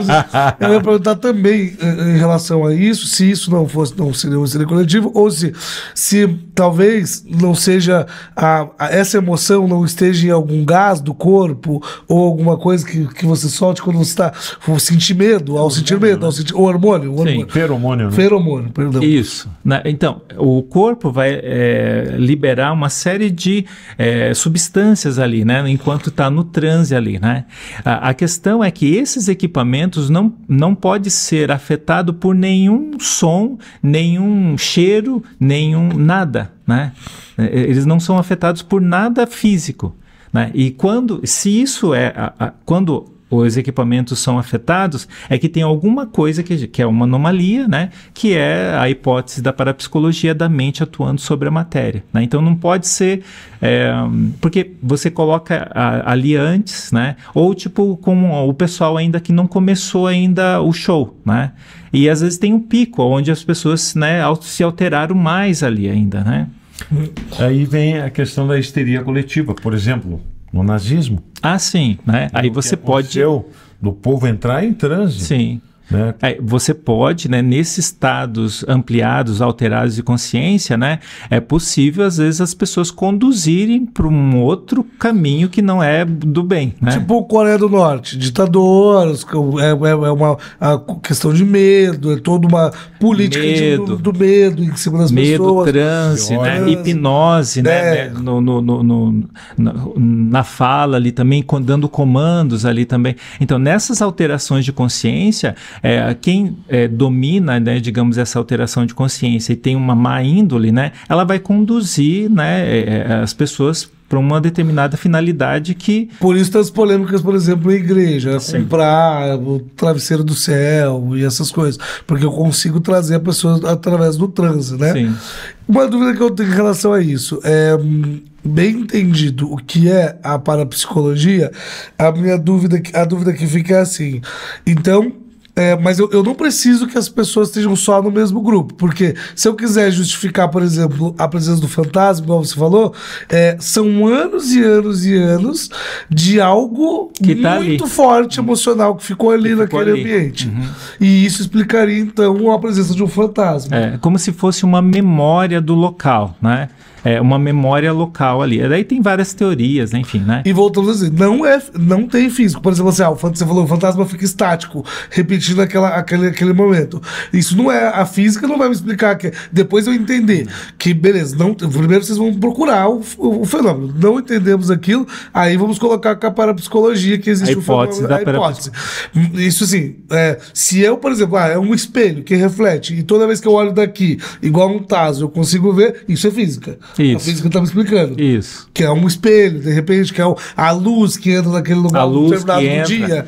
Eu ia perguntar também é, em relação a isso, se isso não fosse, não seria um histeria coletivo, ou se, se talvez não seja a, a, essa emoção não esteja em algum gás do corpo ou alguma coisa que, que você solte quando você está sentir medo, ao sentir medo, ao sentir o hormônio, o hormônio. Sim, feromônio. Né? Feromônio, perdão. Isso. Na, então, o corpo vai é, liberar uma série de é, substâncias ali, né, enquanto está no transe ali, né? A, a, questão é que esses equipamentos não não pode ser afetado por nenhum som, nenhum cheiro, nenhum nada né? Eles não são afetados por nada físico. Né? E quando, se isso é, a, a, quando os equipamentos são afetados, é que tem alguma coisa que, que é uma anomalia, né? Que é a hipótese da parapsicologia da mente atuando sobre a matéria. Né? Então não pode ser. É, porque você coloca a, ali antes, né? Ou tipo, com o pessoal ainda que não começou ainda o show, né? E às vezes tem um pico onde as pessoas né, se alteraram mais ali ainda, né? Aí vem a questão da histeria coletiva, por exemplo no nazismo. Ah, sim. Né? Aí você pode. Do povo entrar em transe. Sim. Né? É, você pode, né, nesses estados ampliados, alterados de consciência, né, é possível, às vezes, as pessoas conduzirem para um outro caminho que não é do bem. Né? Tipo o Coreia do Norte, ditadores é, é, é, uma questão de medo, é toda uma política medo. De, do, do, medo em cima das medo, pessoas. Medo, transe, né? hipnose, né? É. No, no, no, na fala ali também, dando comandos ali também. Então, nessas alterações de consciência, é, quem é, domina, né, digamos, essa alteração de consciência e tem uma má índole, né, ela vai conduzir né, é, é, as pessoas para uma determinada finalidade que. Por isso as polêmicas, por exemplo, em igreja, né, Sim. comprar o travesseiro do céu e essas coisas. Porque eu consigo trazer a pessoa através do transe, né? Sim. Uma dúvida que eu tenho em relação a isso é. Bem entendido o que é a parapsicologia, a minha dúvida, a dúvida que fica é assim. Então, é, mas eu, eu não preciso que as pessoas estejam só no mesmo grupo, porque se eu quiser justificar, por exemplo, a presença do fantasma, como você falou, é, são anos e anos e anos de algo tá muito ali. forte emocional que ficou ali que ficou naquele ali. ambiente. Uhum. E isso explicaria, então, a presença de um fantasma. É, como se fosse uma memória do local, né? é, uma memória local ali. Daí tem várias teorias, enfim, né? E voltando, assim, não, é, não tem físico. Por exemplo, assim, ah, você falou, o fantasma fica estático, repetindo aquela, aquele, aquele momento. Isso não é, a física não vai me explicar, que, é, depois eu entender que, beleza, não, primeiro vocês vão procurar o, o fenômeno. Não entendemos aquilo, aí vamos colocar com a parapsicologia que existe a hipótese o fenômeno, da a hipótese. Isso assim, é, se eu, por exemplo, ah, é um espelho que reflete, e toda vez que eu olho daqui, igual um taso, eu consigo ver, isso é física. Isso. A física que eu estava explicando. Isso. Que é um espelho, de repente, que é a luz que entra naquele lugar no determinado que entra. dia.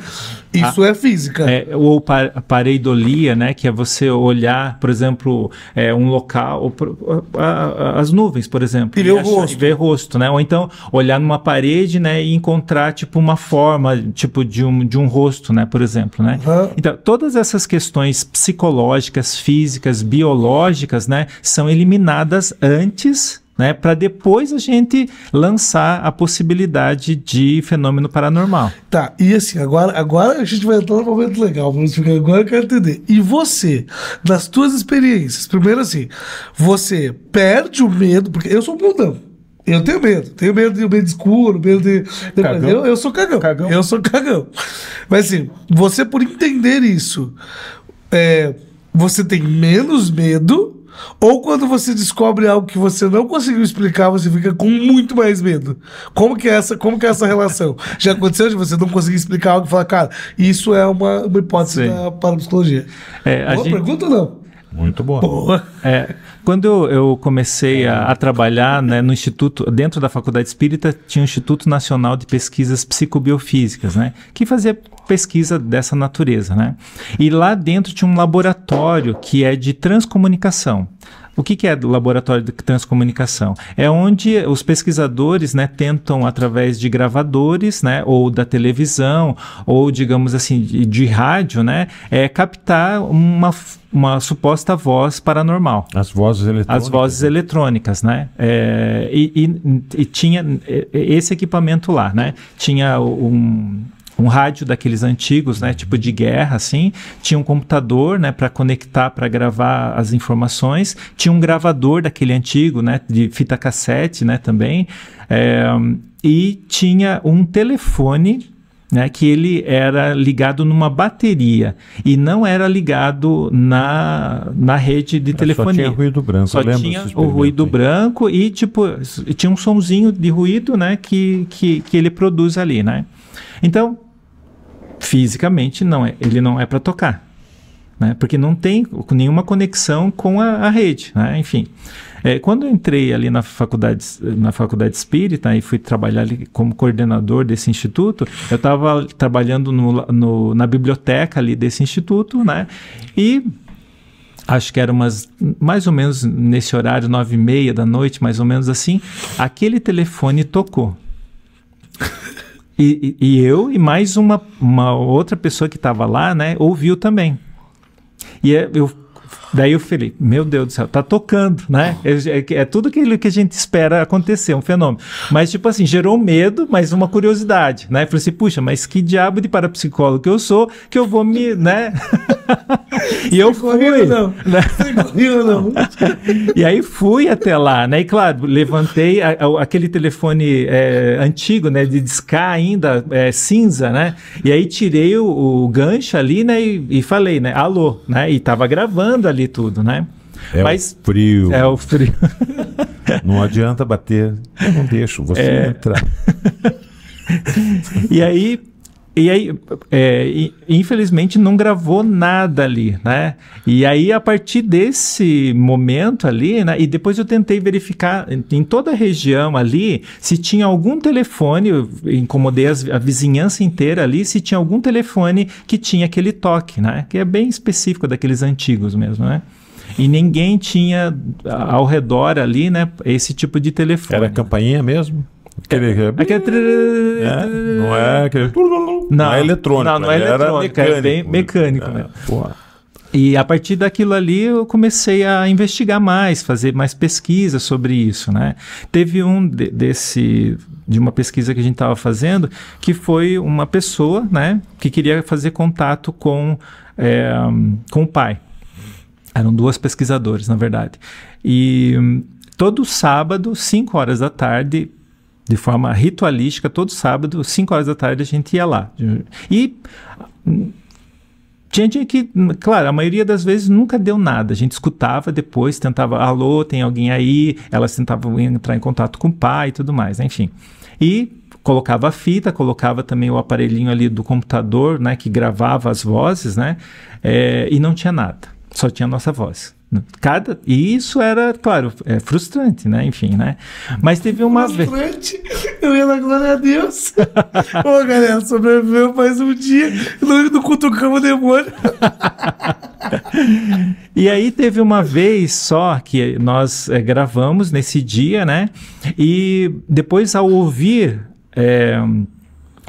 Isso a, ah. é física. É, ou par, pareidolia, né, que é você olhar, por exemplo, é, um local, ou, a, a, as nuvens, por exemplo. E ver o rosto. E ver rosto, né? Ou então olhar numa parede, né, e encontrar, tipo, uma forma, tipo, de um, de um rosto, né, por exemplo, né? Uhum. Então, todas essas questões psicológicas, físicas, biológicas, né, são eliminadas antes né, para depois a gente lançar a possibilidade de fenômeno paranormal. Tá, e assim, agora, agora a gente vai entrar num momento legal, vamos ficar agora eu quero entender. E você, nas tuas experiências, primeiro assim, você perde o medo, porque eu sou um bundão. Eu tenho medo. Tenho medo de medo de escuro, medo de. cagão eu, eu, sou cagão. cagão. Eu sou cagão. Mas assim, você por entender isso, é, você tem menos medo ou quando você descobre algo que você não conseguiu explicar, você fica com muito mais medo. Como que é essa, como que é essa relação? Já aconteceu de você não conseguir explicar algo e falar, cara, isso é uma, uma hipótese Sim. da parapsicologia? É, Boa gente... pergunta ou não? Muito boa. boa. É, quando eu, eu comecei a, a, trabalhar né, no Instituto, dentro da Faculdade Espírita, tinha o Instituto Nacional de Pesquisas Psicobiofísicas, né? Que fazia pesquisa dessa natureza, né? E lá dentro tinha um laboratório que é de transcomunicação. O que, que é laboratório de transcomunicação? É onde os pesquisadores né, tentam, através de gravadores, né, ou da televisão, ou digamos assim, de, de rádio, né, é, captar uma uma suposta voz paranormal. As vozes eletrônicas. As vozes eletrônicas, né? É, e, e, e, tinha esse equipamento lá, né? Tinha um, um rádio daqueles antigos, né, uhum. tipo de guerra, assim, tinha um computador, né, para conectar, para gravar as informações, tinha um gravador daquele antigo, né, de fita cassete, né, também, é, e tinha um telefone né, que ele era ligado numa bateria e não era ligado na, na rede de telefonia. Só tinha ruído branco, Só tinha o ruído branco e tipo tinha um somzinho de ruído, né, que, que, que ele produz ali, né? Então fisicamente não é, ele não é para tocar, né? Porque não tem nenhuma conexão com a, a rede, né? Enfim, é, quando eu entrei ali na faculdade na faculdade espírita e fui trabalhar ali como coordenador desse instituto, eu estava trabalhando no, no, na biblioteca ali desse instituto, né? E acho que era umas mais ou menos nesse horário nove e meia da noite, mais ou menos assim, aquele telefone tocou. E, e, eu e mais uma, uma outra pessoa que estava lá, né, ouviu também. E é, eu Daí o Felipe, meu Deus do céu, tá tocando, né? É, é, é tudo aquilo que a gente espera acontecer, um fenômeno. Mas, tipo assim, gerou medo, mas uma curiosidade, né? Falei assim, puxa, mas que diabo de parapsicólogo que eu sou, que eu vou me, né? e eu é fui. não. Né? É corrido, não. e aí fui até lá, né? E claro, levantei a, a, aquele telefone é, antigo, né? De discar ainda, é, cinza, né? E aí tirei o, o gancho ali, né? E, e falei, né? Alô, né? E tava gravando ali e tudo, né? É Mas, o frio. É o frio. não adianta bater. Eu não deixo você é... entrar. e aí e aí, é, infelizmente, não gravou nada ali, né? E aí, a partir desse momento ali, né? E depois eu tentei verificar em toda a região ali se tinha algum telefone, eu incomodei as, a vizinhança inteira ali, se tinha algum telefone que tinha aquele toque, né? Que é bem específico daqueles antigos mesmo, né? e ninguém tinha ao redor ali, né, esse tipo de telefone. Era campainha mesmo? Aquele, aquele... É, é? não é aquele... Não, não é eletrônico. Não, não é eletrônico, é mecânico, é bem mecânico é, E a partir daquilo ali eu comecei a investigar mais, fazer mais pesquisa sobre isso, né? Teve um de, desse de uma pesquisa que a gente estava fazendo que foi uma pessoa, né, que queria fazer contato com é, com o pai. Eram duas pesquisadoras, na verdade. E hum, todo sábado, 5 horas da tarde, de forma ritualística, todo sábado, 5 horas da tarde, a gente ia lá. E tinha dia que, claro, a maioria das vezes nunca deu nada. A gente escutava depois, tentava, alô, tem alguém aí? Elas tentavam entrar em contato com o pai e tudo mais, né? enfim. E colocava a fita, colocava também o aparelhinho ali do computador, né, que gravava as vozes, né? É, e não tinha nada, só tinha a nossa voz. Cada, e isso era, claro, é frustrante, né? Enfim, né? Mas teve uma vez. Frustrante? Eu ia lá, glória a Deus. Ô, galera, sobreviveu mais um dia. no não do demônio. e aí teve uma vez só que nós é, gravamos nesse dia, né? E depois, ao ouvir. É,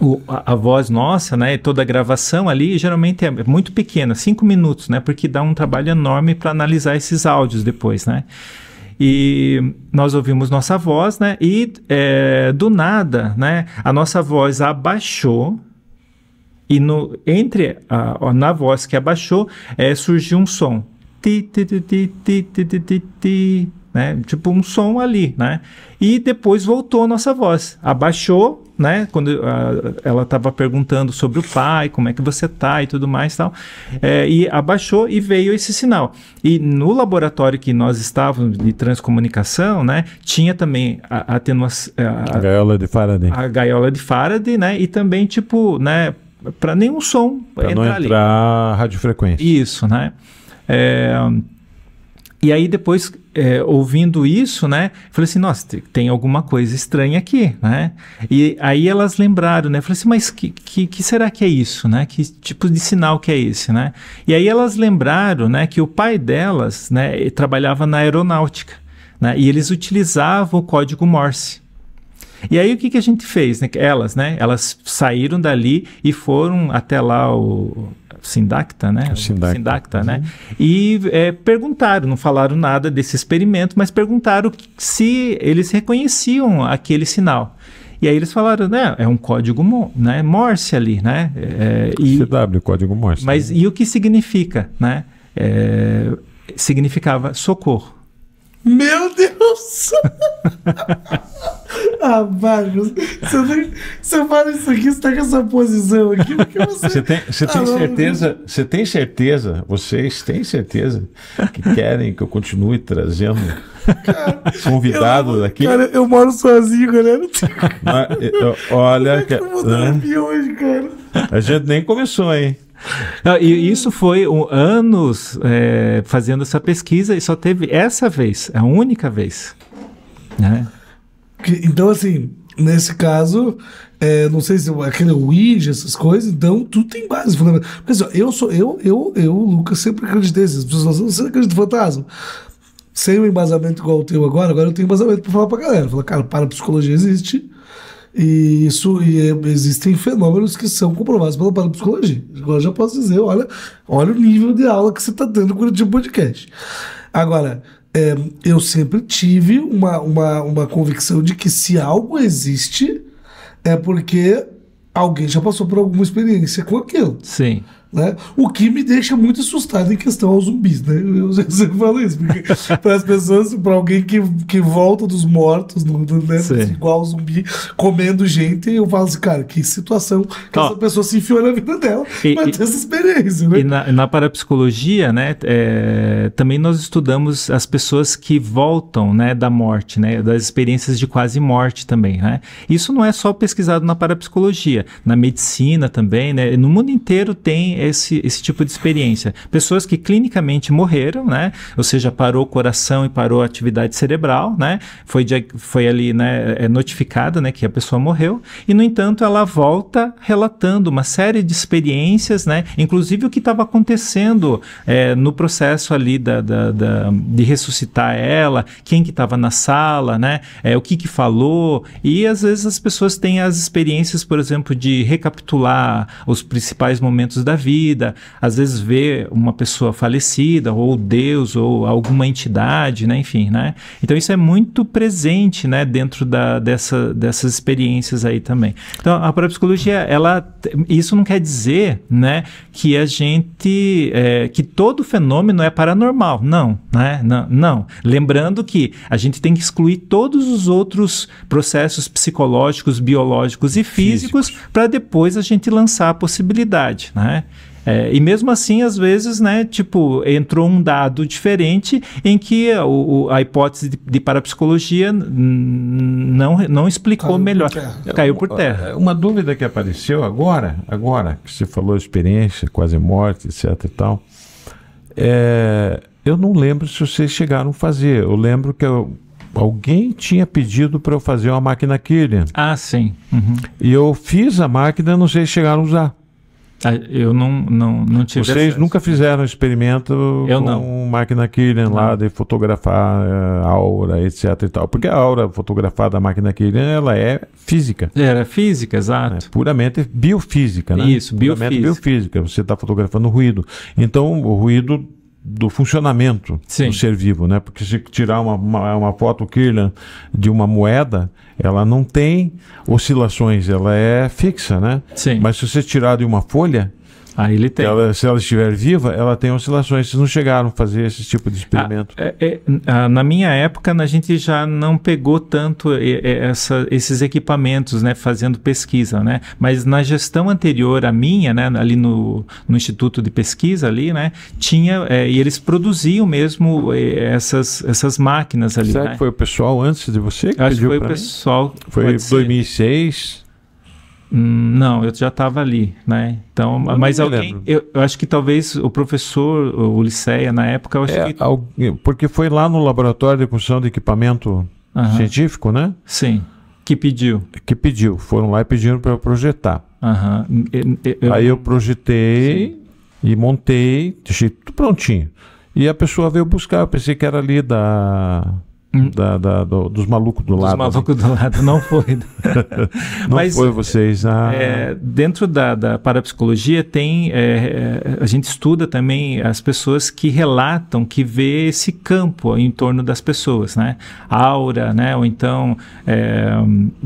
o, a, a, voz nossa, né, e toda a gravação ali, geralmente é muito pequena, cinco minutos, né, porque dá um trabalho enorme para analisar esses áudios depois, né. E nós ouvimos nossa voz, né, e é, do nada, né, a nossa voz abaixou e no, entre a, na voz que abaixou é, surgiu um som, ti, ti, ti, ti, ti, ti, ti, ti, né, tipo um som ali, né, e depois voltou a nossa voz, abaixou né? Quando ah, ela estava perguntando sobre o pai, como é que você tá e tudo mais tal. É, e abaixou e veio esse sinal. E no laboratório que nós estávamos de transcomunicação, né? Tinha também a, a, é, a gaiola de Faraday. A gaiola de Faraday, né? E também, tipo, né? Para nenhum som pra entrar não entrar ali. radiofrequência. Isso, né? É, e aí depois é, ouvindo isso, né? Falei assim, nossa, tem alguma coisa estranha aqui, né? E aí elas lembraram, né? Falei assim, mas que, que, que, será que é isso, né? Que tipo de sinal que é esse, né? E aí elas lembraram, né? Que o pai delas, né? Trabalhava na aeronáutica, né? E eles utilizavam o código Morse. E aí o que, que a gente fez? Né? Elas, né? Elas saíram dali e foram até lá o Sindacta, né? Sindacta, Sindacta né? Uhum. E é, perguntaram, não falaram nada desse experimento, mas perguntaram se eles reconheciam aquele sinal. E aí eles falaram, né, é um código né, Morse ali, né? É, e, CW, código Morse. Mas né? e o que significa, né? É, significava socorro. Meu Deus! Ah, Marcos, você, se isso aqui, você tá com essa posição aqui, porque você. Você tem, você tem ah, certeza? Você tem certeza? Vocês têm certeza que querem que eu continue trazendo cara, convidados eu, aqui? Cara, eu moro sozinho, galera. Mas, eu, olha. Eu que, né? hoje, cara. A gente nem começou, hein? Não, e isso foi um, anos é, fazendo essa pesquisa e só teve essa vez, a única vez. Né? Então, assim, nesse caso, é, não sei se aquele Ouija, essas coisas, então tudo tem base. Mas assim, ó, eu sou, eu, eu, eu, Lucas, sempre acreditei nessas pessoas, assim, não sei acredito em fantasma. Sem um embasamento igual o teu agora, agora eu tenho embasamento pra falar pra galera. Falar, cara, para psicologia existe e isso e é, existem fenômenos que são comprovados pela parapsicologia. Agora já posso dizer, olha, olha o nível de aula que você está dando com o tipo podcast. Agora, é, eu sempre tive uma, uma, uma convicção de que se algo existe, é porque alguém já passou por alguma experiência com aquilo. Sim. Né? O que me deixa muito assustado em questão aos zumbis, né? Eu sempre falo isso, porque para as pessoas, para alguém que, que volta dos mortos, no, né? igual zumbi, comendo gente, eu falo assim, cara, que situação que oh. essa pessoa se enfiou na vida dela para ter essa experiência, né? E na, na parapsicologia, né, é, também nós estudamos as pessoas que voltam, né, da morte, né, das experiências de quase morte também, né? Isso não é só pesquisado na parapsicologia, na medicina também, né? No mundo inteiro tem é, esse, esse tipo de experiência. Pessoas que clinicamente morreram, né? Ou seja, parou o coração e parou a atividade cerebral, né? Foi, foi ali, né? É, é notificada né? Que a pessoa morreu. E, no entanto, ela volta relatando uma série de experiências, né? Inclusive o que estava acontecendo é, no processo ali da, da, da, de ressuscitar ela, quem que estava na sala, né? É, o que que falou. E, às vezes, as pessoas têm as experiências, por exemplo, de recapitular os principais momentos da vida, vida, às vezes vê uma pessoa falecida, ou Deus, ou alguma entidade, né? enfim, né? Então isso é muito presente, né, dentro da, dessa, dessas experiências aí também. Então a parapsicologia, psicologia, ela, isso não quer dizer, né, que a gente, é, que todo fenômeno é paranormal, não, né? Não, não. Lembrando que a gente tem que excluir todos os outros processos psicológicos, biológicos e físicos, físicos. para depois a gente lançar a possibilidade, né? É, e mesmo assim, às vezes, né, tipo, entrou um dado diferente em que o, a hipótese de, de parapsicologia não, não explicou Caiu melhor. É, por Caiu por terra. É, uma dúvida que apareceu agora, agora, que você falou experiência, quase morte, etc e tal. É, eu não lembro se vocês chegaram a fazer. Eu lembro que eu, alguém tinha pedido para eu fazer uma máquina Killian. Ah, sim. Uhum. E eu fiz a máquina, não sei se chegaram a usar. Ah, eu não, não, não tive. Vocês acesso. nunca fizeram experimento eu com não. máquina Killian lá de fotografar a eh, aura, etc e tal. Porque a aura fotografada da máquina Killian, ela é física. É, Era é física, exato. É puramente biofísica, né? Isso, biofísica. biofísica. Você está fotografando ruído. Então, o ruído do funcionamento Sim. do ser vivo, né? Porque se tirar uma, uma, uma foto Kirlian de uma moeda, ela não tem oscilações, ela é fixa, né? Sim. Mas se você tirar de uma folha, Aí ele tem. Ela, se ela estiver viva, ela tem oscilações. Vocês não chegaram a fazer esse tipo de experimento? Ah, é, é, ah, na minha época, a gente já não pegou tanto é, é, essa, esses equipamentos, né, fazendo pesquisa, né? Mas na gestão anterior à minha, né, ali no, no Instituto de Pesquisa ali, né, tinha é, e eles produziam mesmo é, essas, essas máquinas ali. Será né? que foi o pessoal antes de você que Acho pediu foi o pessoal. Foi 2006. Hum, não, eu já estava ali, né? Então, eu mas alguém, eu, eu, acho que talvez o professor, o Liceia, na época, eu acho é, que... porque foi lá no laboratório de construção de equipamento uhum. científico, né? Sim. Que pediu? Que pediu. Foram lá e pediram para eu projetar. Uhum. Eu, Aí eu projetei Sim. e montei, deixei tudo prontinho. E a pessoa veio buscar, eu pensei que era ali da Hum. Da, da, do, dos malucos do dos lado. Dos né? malucos do lado, não foi. não Mas, foi vocês. a ah. É, dentro da, da parapsicologia tem, é, é, a gente estuda também as pessoas que relatam que vê esse campo em torno das pessoas, né? Aura, né? Ou então é,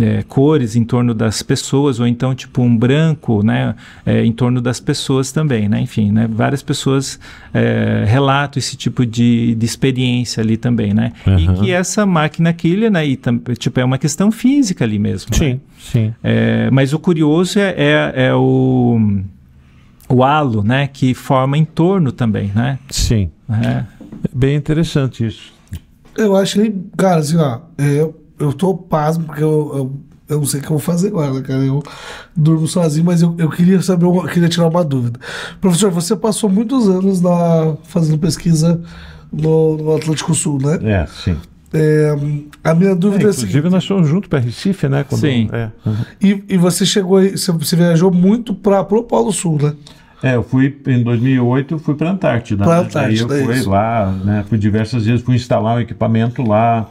é cores em torno das pessoas, ou então tipo um branco, né? É, em torno das pessoas também, né? Enfim, né? Várias pessoas relatam esse tipo de, de experiência ali também, né? Uhum. E que é essa máquina quilha, né? E tipo, é uma questão física ali mesmo. Sim, né? sim. É, mas o curioso é, é, é, o, o halo, né? Que forma em torno também, né? Sim. É. Bem interessante isso. Eu que, cara, assim, ó, é, eu, eu tô pasmo porque eu, eu, eu não sei o que eu vou fazer agora, né, cara. Eu durmo sozinho, mas eu, eu queria saber, eu queria tirar uma dúvida. Professor, você passou muitos anos na, fazendo pesquisa no, no, Atlântico Sul, né? É, sim. É, a minha dúvida é, é inclusive, é Inclusive, nós fomos juntos para Recife, né? Quando, Sim. É. Uhum. E, e você chegou aí, você viajou muito para o Polo Sul, né? É, eu fui em 2008, eu fui para a Antártida. Para a né? Antártida, né? Aí eu fui lá, né? Fui diversas vezes, fui instalar um equipamento lá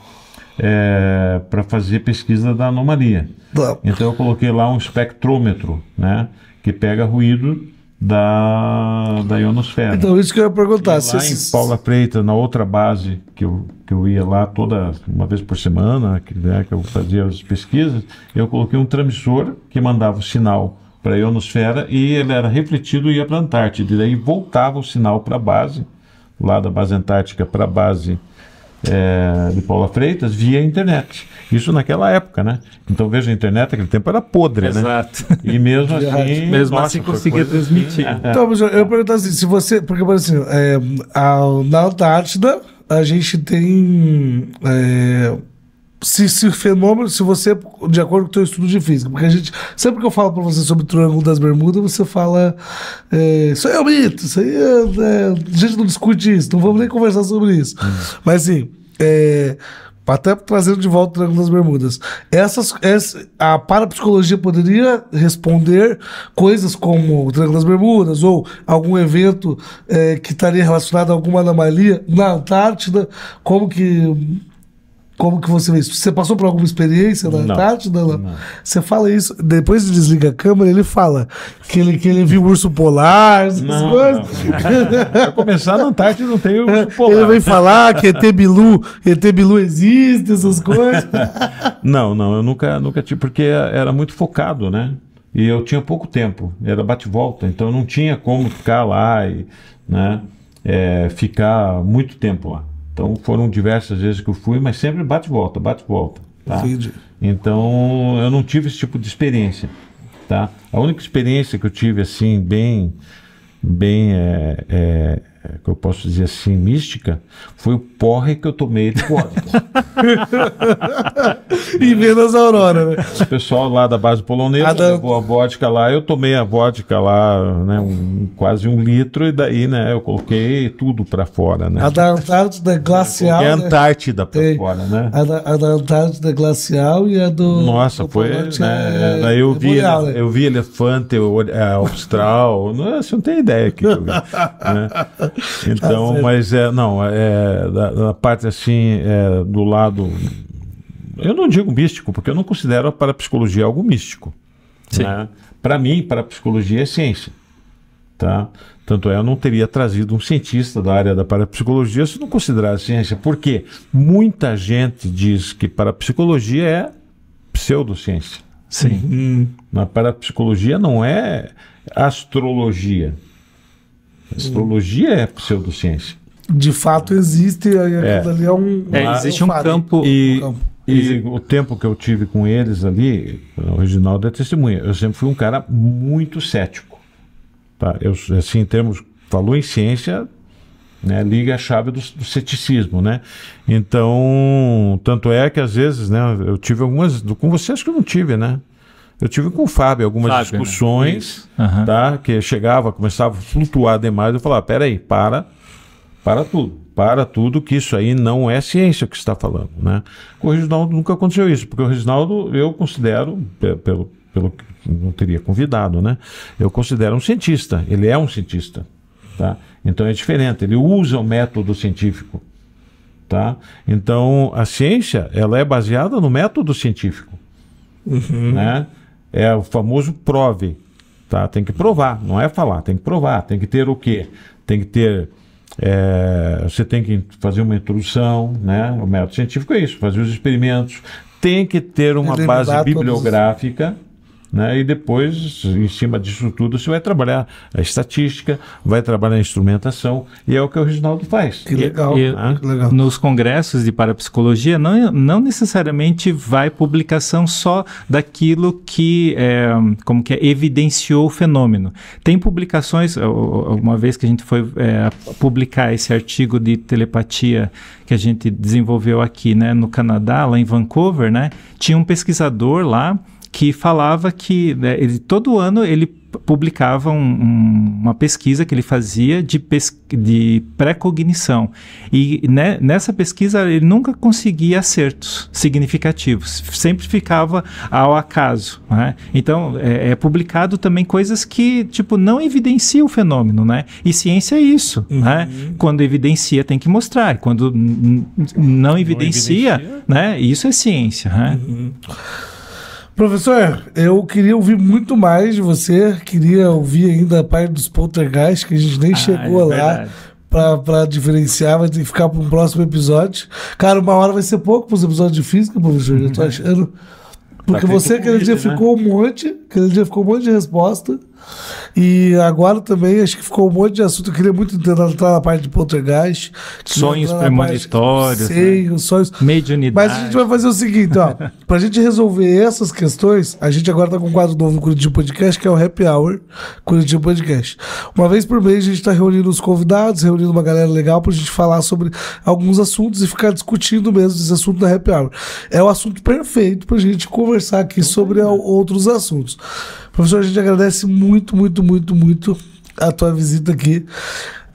é, para fazer pesquisa da anomalia. Tá. Então eu coloquei lá um espectrômetro, né? Que pega ruído da, da ionosfera. Então, isso que eu ia perguntar. E lá em Paula Freita, na outra base que eu, que eu ia lá toda uma vez por semana, que, né, que eu fazia as pesquisas, eu coloquei um transmissor que mandava o sinal para a ionosfera e ele era refletido e ia para a Antártida. E daí voltava o sinal para a base, lá da base antártica para a base é, de Paula Freitas via internet. Isso naquela época, né? Então veja, a internet naquele tempo era podre, Exato. né? Exato. E mesmo assim. mesmo nossa, assim conseguia transmitir. Assim, então, eu, pergunto assim, se você. Porque, por assim, é, a, na Antártida a gente tem é, se, se fenômeno, se você, de acordo com o teu estudo de física, porque a gente, sempre que eu falo para você sobre o Triângulo das Bermudas, você fala, é, isso aí é um mito, isso aí é, é, a gente não discute isso, não vamos nem conversar sobre isso. Uhum. Mas assim, é, até trazendo de volta o Triângulo das Bermudas, essas, essa, a parapsicologia poderia responder coisas como o Triângulo das Bermudas ou algum evento é, que estaria relacionado a alguma anomalia na Antártida, como que como que você vê isso? Você passou por alguma experiência na não, Antártida? Não. não. Você fala isso, depois de desliga a câmera, ele fala que ele, que ele viu urso polar, essas não, coisas. Para começar na Antártida não tem urso polar. Ele vem falar que ET Bilu, ET Bilu existe, essas coisas. não, não, eu nunca, nunca tive, porque era muito focado, né? E eu tinha pouco tempo, era bate-volta, então não tinha como ficar lá e, né, é, ficar muito tempo lá. Então foram diversas vezes que eu fui, mas sempre bate volta, bate volta. Tá? Então eu não tive esse tipo de experiência. Tá? A única experiência que eu tive assim, bem, bem é, é é, que eu posso dizer assim, mística, foi o porre que eu tomei de vodka. e menos a Aurora, né? O pessoal lá da base polonesa Adam... levou a vodka lá, eu tomei a vodka lá, né, um, quase um litro, e daí, né, eu coloquei tudo para fora, né? A da Antártida glacial... É a né? Antártida pra fora, né? A da, a da, Antártida glacial e a do... Nossa, do foi, né? É, é, daí eu, é vi, boial, né? eu vi elefante eu, é, austral, não, você não tem ideia que eu vi, né? Então, tá mas é, não, é, da, da parte assim, é, do lado. Eu não digo místico, porque eu não considero a parapsicologia algo místico. Né? Para mim, parapsicologia é ciência. Tá? Tanto é, eu não teria trazido um cientista da área da parapsicologia se não considerasse ciência. Porque muita gente diz que parapsicologia é pseudociência. Sim. Hum. Mas parapsicologia não é astrologia. Astrologia é pseudociência. De fato existe, é. ali é um. É, é existe um, um, campo, e, um campo. E o tempo que eu tive com eles ali, o Reginaldo é testemunha, eu sempre fui um cara muito cético. Tá? Eu, assim, em termos. Falou em ciência, né, liga a chave do, do, ceticismo, né? Então, tanto é que às vezes, né, eu tive algumas, com você acho que eu não tive, né? Eu tive com o Fábio algumas Fábio, discussões, né? tá? Que chegava, começava a flutuar demais. Eu falava, peraí, para, para tudo. Para tudo que isso aí não é ciência que está falando, né? Com o Reginaldo nunca aconteceu isso, porque o Reginaldo eu considero, pelo, pelo que não teria convidado, né? Eu considero um cientista, ele é um cientista, tá? Então é diferente, ele usa o método científico, tá? Então a ciência, ela é baseada no método científico, uhum. né? É o famoso prove, tá? Tem que provar, não é falar, tem que provar, tem que ter o quê? Tem que ter é, você tem que fazer uma introdução, né? O método científico é isso, fazer os experimentos, tem que ter uma base bibliográfica. Todos né? E depois, em cima disso tudo, você vai trabalhar a estatística, vai trabalhar a instrumentação, e é o que o Reginaldo faz. Que legal. E, que legal. Nos congressos de parapsicologia, não, não necessariamente vai publicação só daquilo que, é, como que é, evidenciou o fenômeno. Tem publicações, uma vez que a gente foi é, publicar esse artigo de telepatia que a gente desenvolveu aqui né, no Canadá, lá em Vancouver, né, tinha um pesquisador lá que falava que né, ele, todo ano ele publicava um, um, uma pesquisa que ele fazia de, de pré-cognição. E né, nessa pesquisa ele nunca conseguia acertos significativos, sempre ficava ao acaso. Né? Então é, é, publicado também coisas que tipo não evidenciam o fenômeno, né? E ciência é isso, uhum. né? Quando evidencia tem que mostrar, quando não evidencia, não evidencia, né? Isso é ciência, né? Uhum. Professor, eu queria ouvir muito mais de você, queria ouvir ainda a parte dos poltergeist, que a gente nem ah, chegou é lá para diferenciar, vai ter que ficar para um próximo episódio. Cara, uma hora vai ser pouco para os episódios de física, professor, eu tô achando. Porque você aquele dia né? ficou um monte, aquele dia ficou um monte de resposta. E agora também acho que ficou um monte de assunto. Eu queria muito entrar na parte de poltergeist. Sonhos premonitórios. Né? Sei, né? sonhos. Mediunidade. Mas a gente vai fazer o seguinte, ó. pra gente resolver essas questões, a gente agora tá com um quadro novo no Curitiba Podcast, que é o Happy Hour Curitiba Podcast. Uma vez por mês a gente tá reunindo os convidados, reunindo uma galera legal pra gente falar sobre alguns assuntos e ficar discutindo mesmo esse assunto da Happy Hour. É o assunto perfeito pra gente conversar aqui então sobre tá. outros assuntos. Professor, a gente agradece muito, muito, muito, muito a tua visita aqui.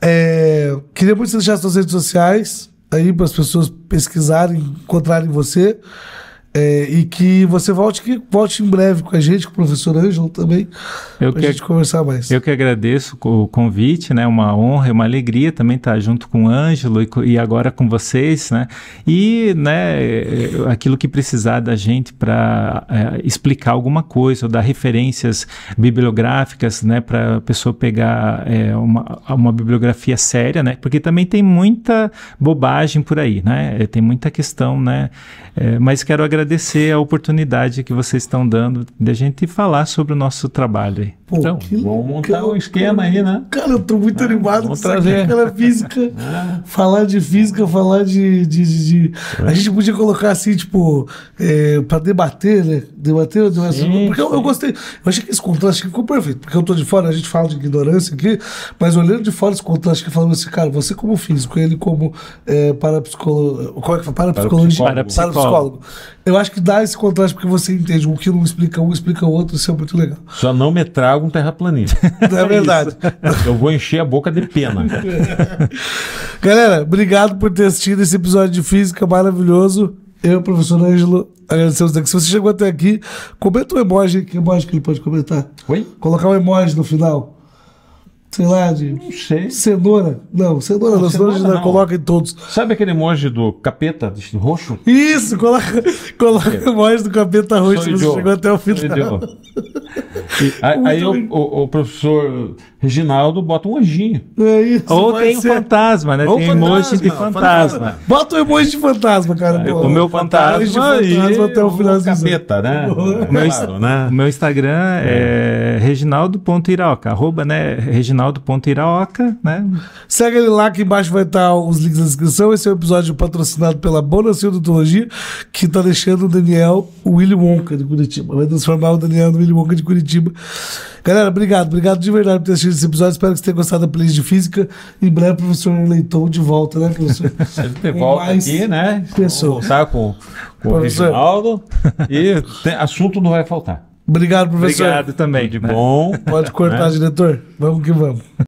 É, queria muito você deixar suas redes sociais aí para as pessoas pesquisarem, encontrarem você. É, e que você volte, que volte em breve com a gente, com o professor Ângelo também, para a gente conversar mais. Eu que agradeço o convite, né? Uma honra e uma alegria também estar junto com o Ângelo e, e, agora com vocês, né? E, né, eh, aquilo que precisar da gente para é, eh, explicar alguma coisa, ou dar referências bibliográficas, né? Para a pessoa pegar é, uma, uma bibliografia séria, né? Porque também tem muita bobagem por aí, né? Tem muita questão, né? mas quero agradecer agradecer a oportunidade que vocês estão dando de a gente falar sobre o nosso trabalho. Pô, então, que, vamos montar cara, um esquema cara, aí, né? Cara, eu tô muito ah, animado com trazer. aquela física. Ah. falar de física, falar de. de, de, de... A é. gente podia colocar assim, tipo, é, para debater, né? Debater, debater sim, porque eu, eu, gostei. Eu achei que esse contraste ficou perfeito. Porque eu tô de fora, a gente fala de ignorância aqui, mas olhando de fora esse contraste que falando assim, cara, você como físico, ele como é, parapsicólogo. Qual é que fala? É? Parapsicologia. Parapsicólogo. parapsicólogo. parapsicólogo. Eu eu acho que dá esse contraste porque você entende o que não explica um, explica o outro, isso é muito legal. Só não me traga um terraplanista. é verdade. eu vou encher a boca de pena. Galera, obrigado por ter assistido esse episódio de Física maravilhoso. Eu, professor Ângelo, agradecemos aqui. Se você chegou até aqui, comenta um emoji. Que emoji que ele pode comentar? Oi? Colocar um emoji no final sei lá, de não sei. cenoura. Não, cenoura não, cenoura, cenoura não. coloca em todos. Sabe aquele emoji do capeta de roxo? Isso, coloca, coloca é. emoji do capeta roxo, você chegou até o final. aí, aí o, o, o, professor Reginaldo bota um anjinho. É isso. Ou tem ser... um fantasma, né? Ou tem fantasma, emoji de fantasma. fantasma. Bota o um emoji de fantasma, cara. É, o meu fantasma, fantasma e fantasma até o final do capeta, né? É o meu, claro, né? o meu Instagram é, é reginaldo.iraoca, arroba, né? reginaldo.iraoca, né? Segue ele lá, que embaixo vai estar os links da descrição. Esse é o um episódio patrocinado pela Bonacil Odontologia, que está deixando o Daniel o Willy Wonka de Curitiba. Vai transformar o Daniel no Willy Wonka de Curitiba. Galera, obrigado, obrigado de verdade por ter assistido esse episódio. Espero que você tenha gostado da playlist de física. Em breve, o professor Leiton de volta, né, professor? de volta aqui, né? Pessoa. Voltar com, com o Reginaldo. E tem, assunto não vai faltar. Obrigado, professor. Obrigado também. De bom. Pode cortar, né? diretor. Vamos que vamos.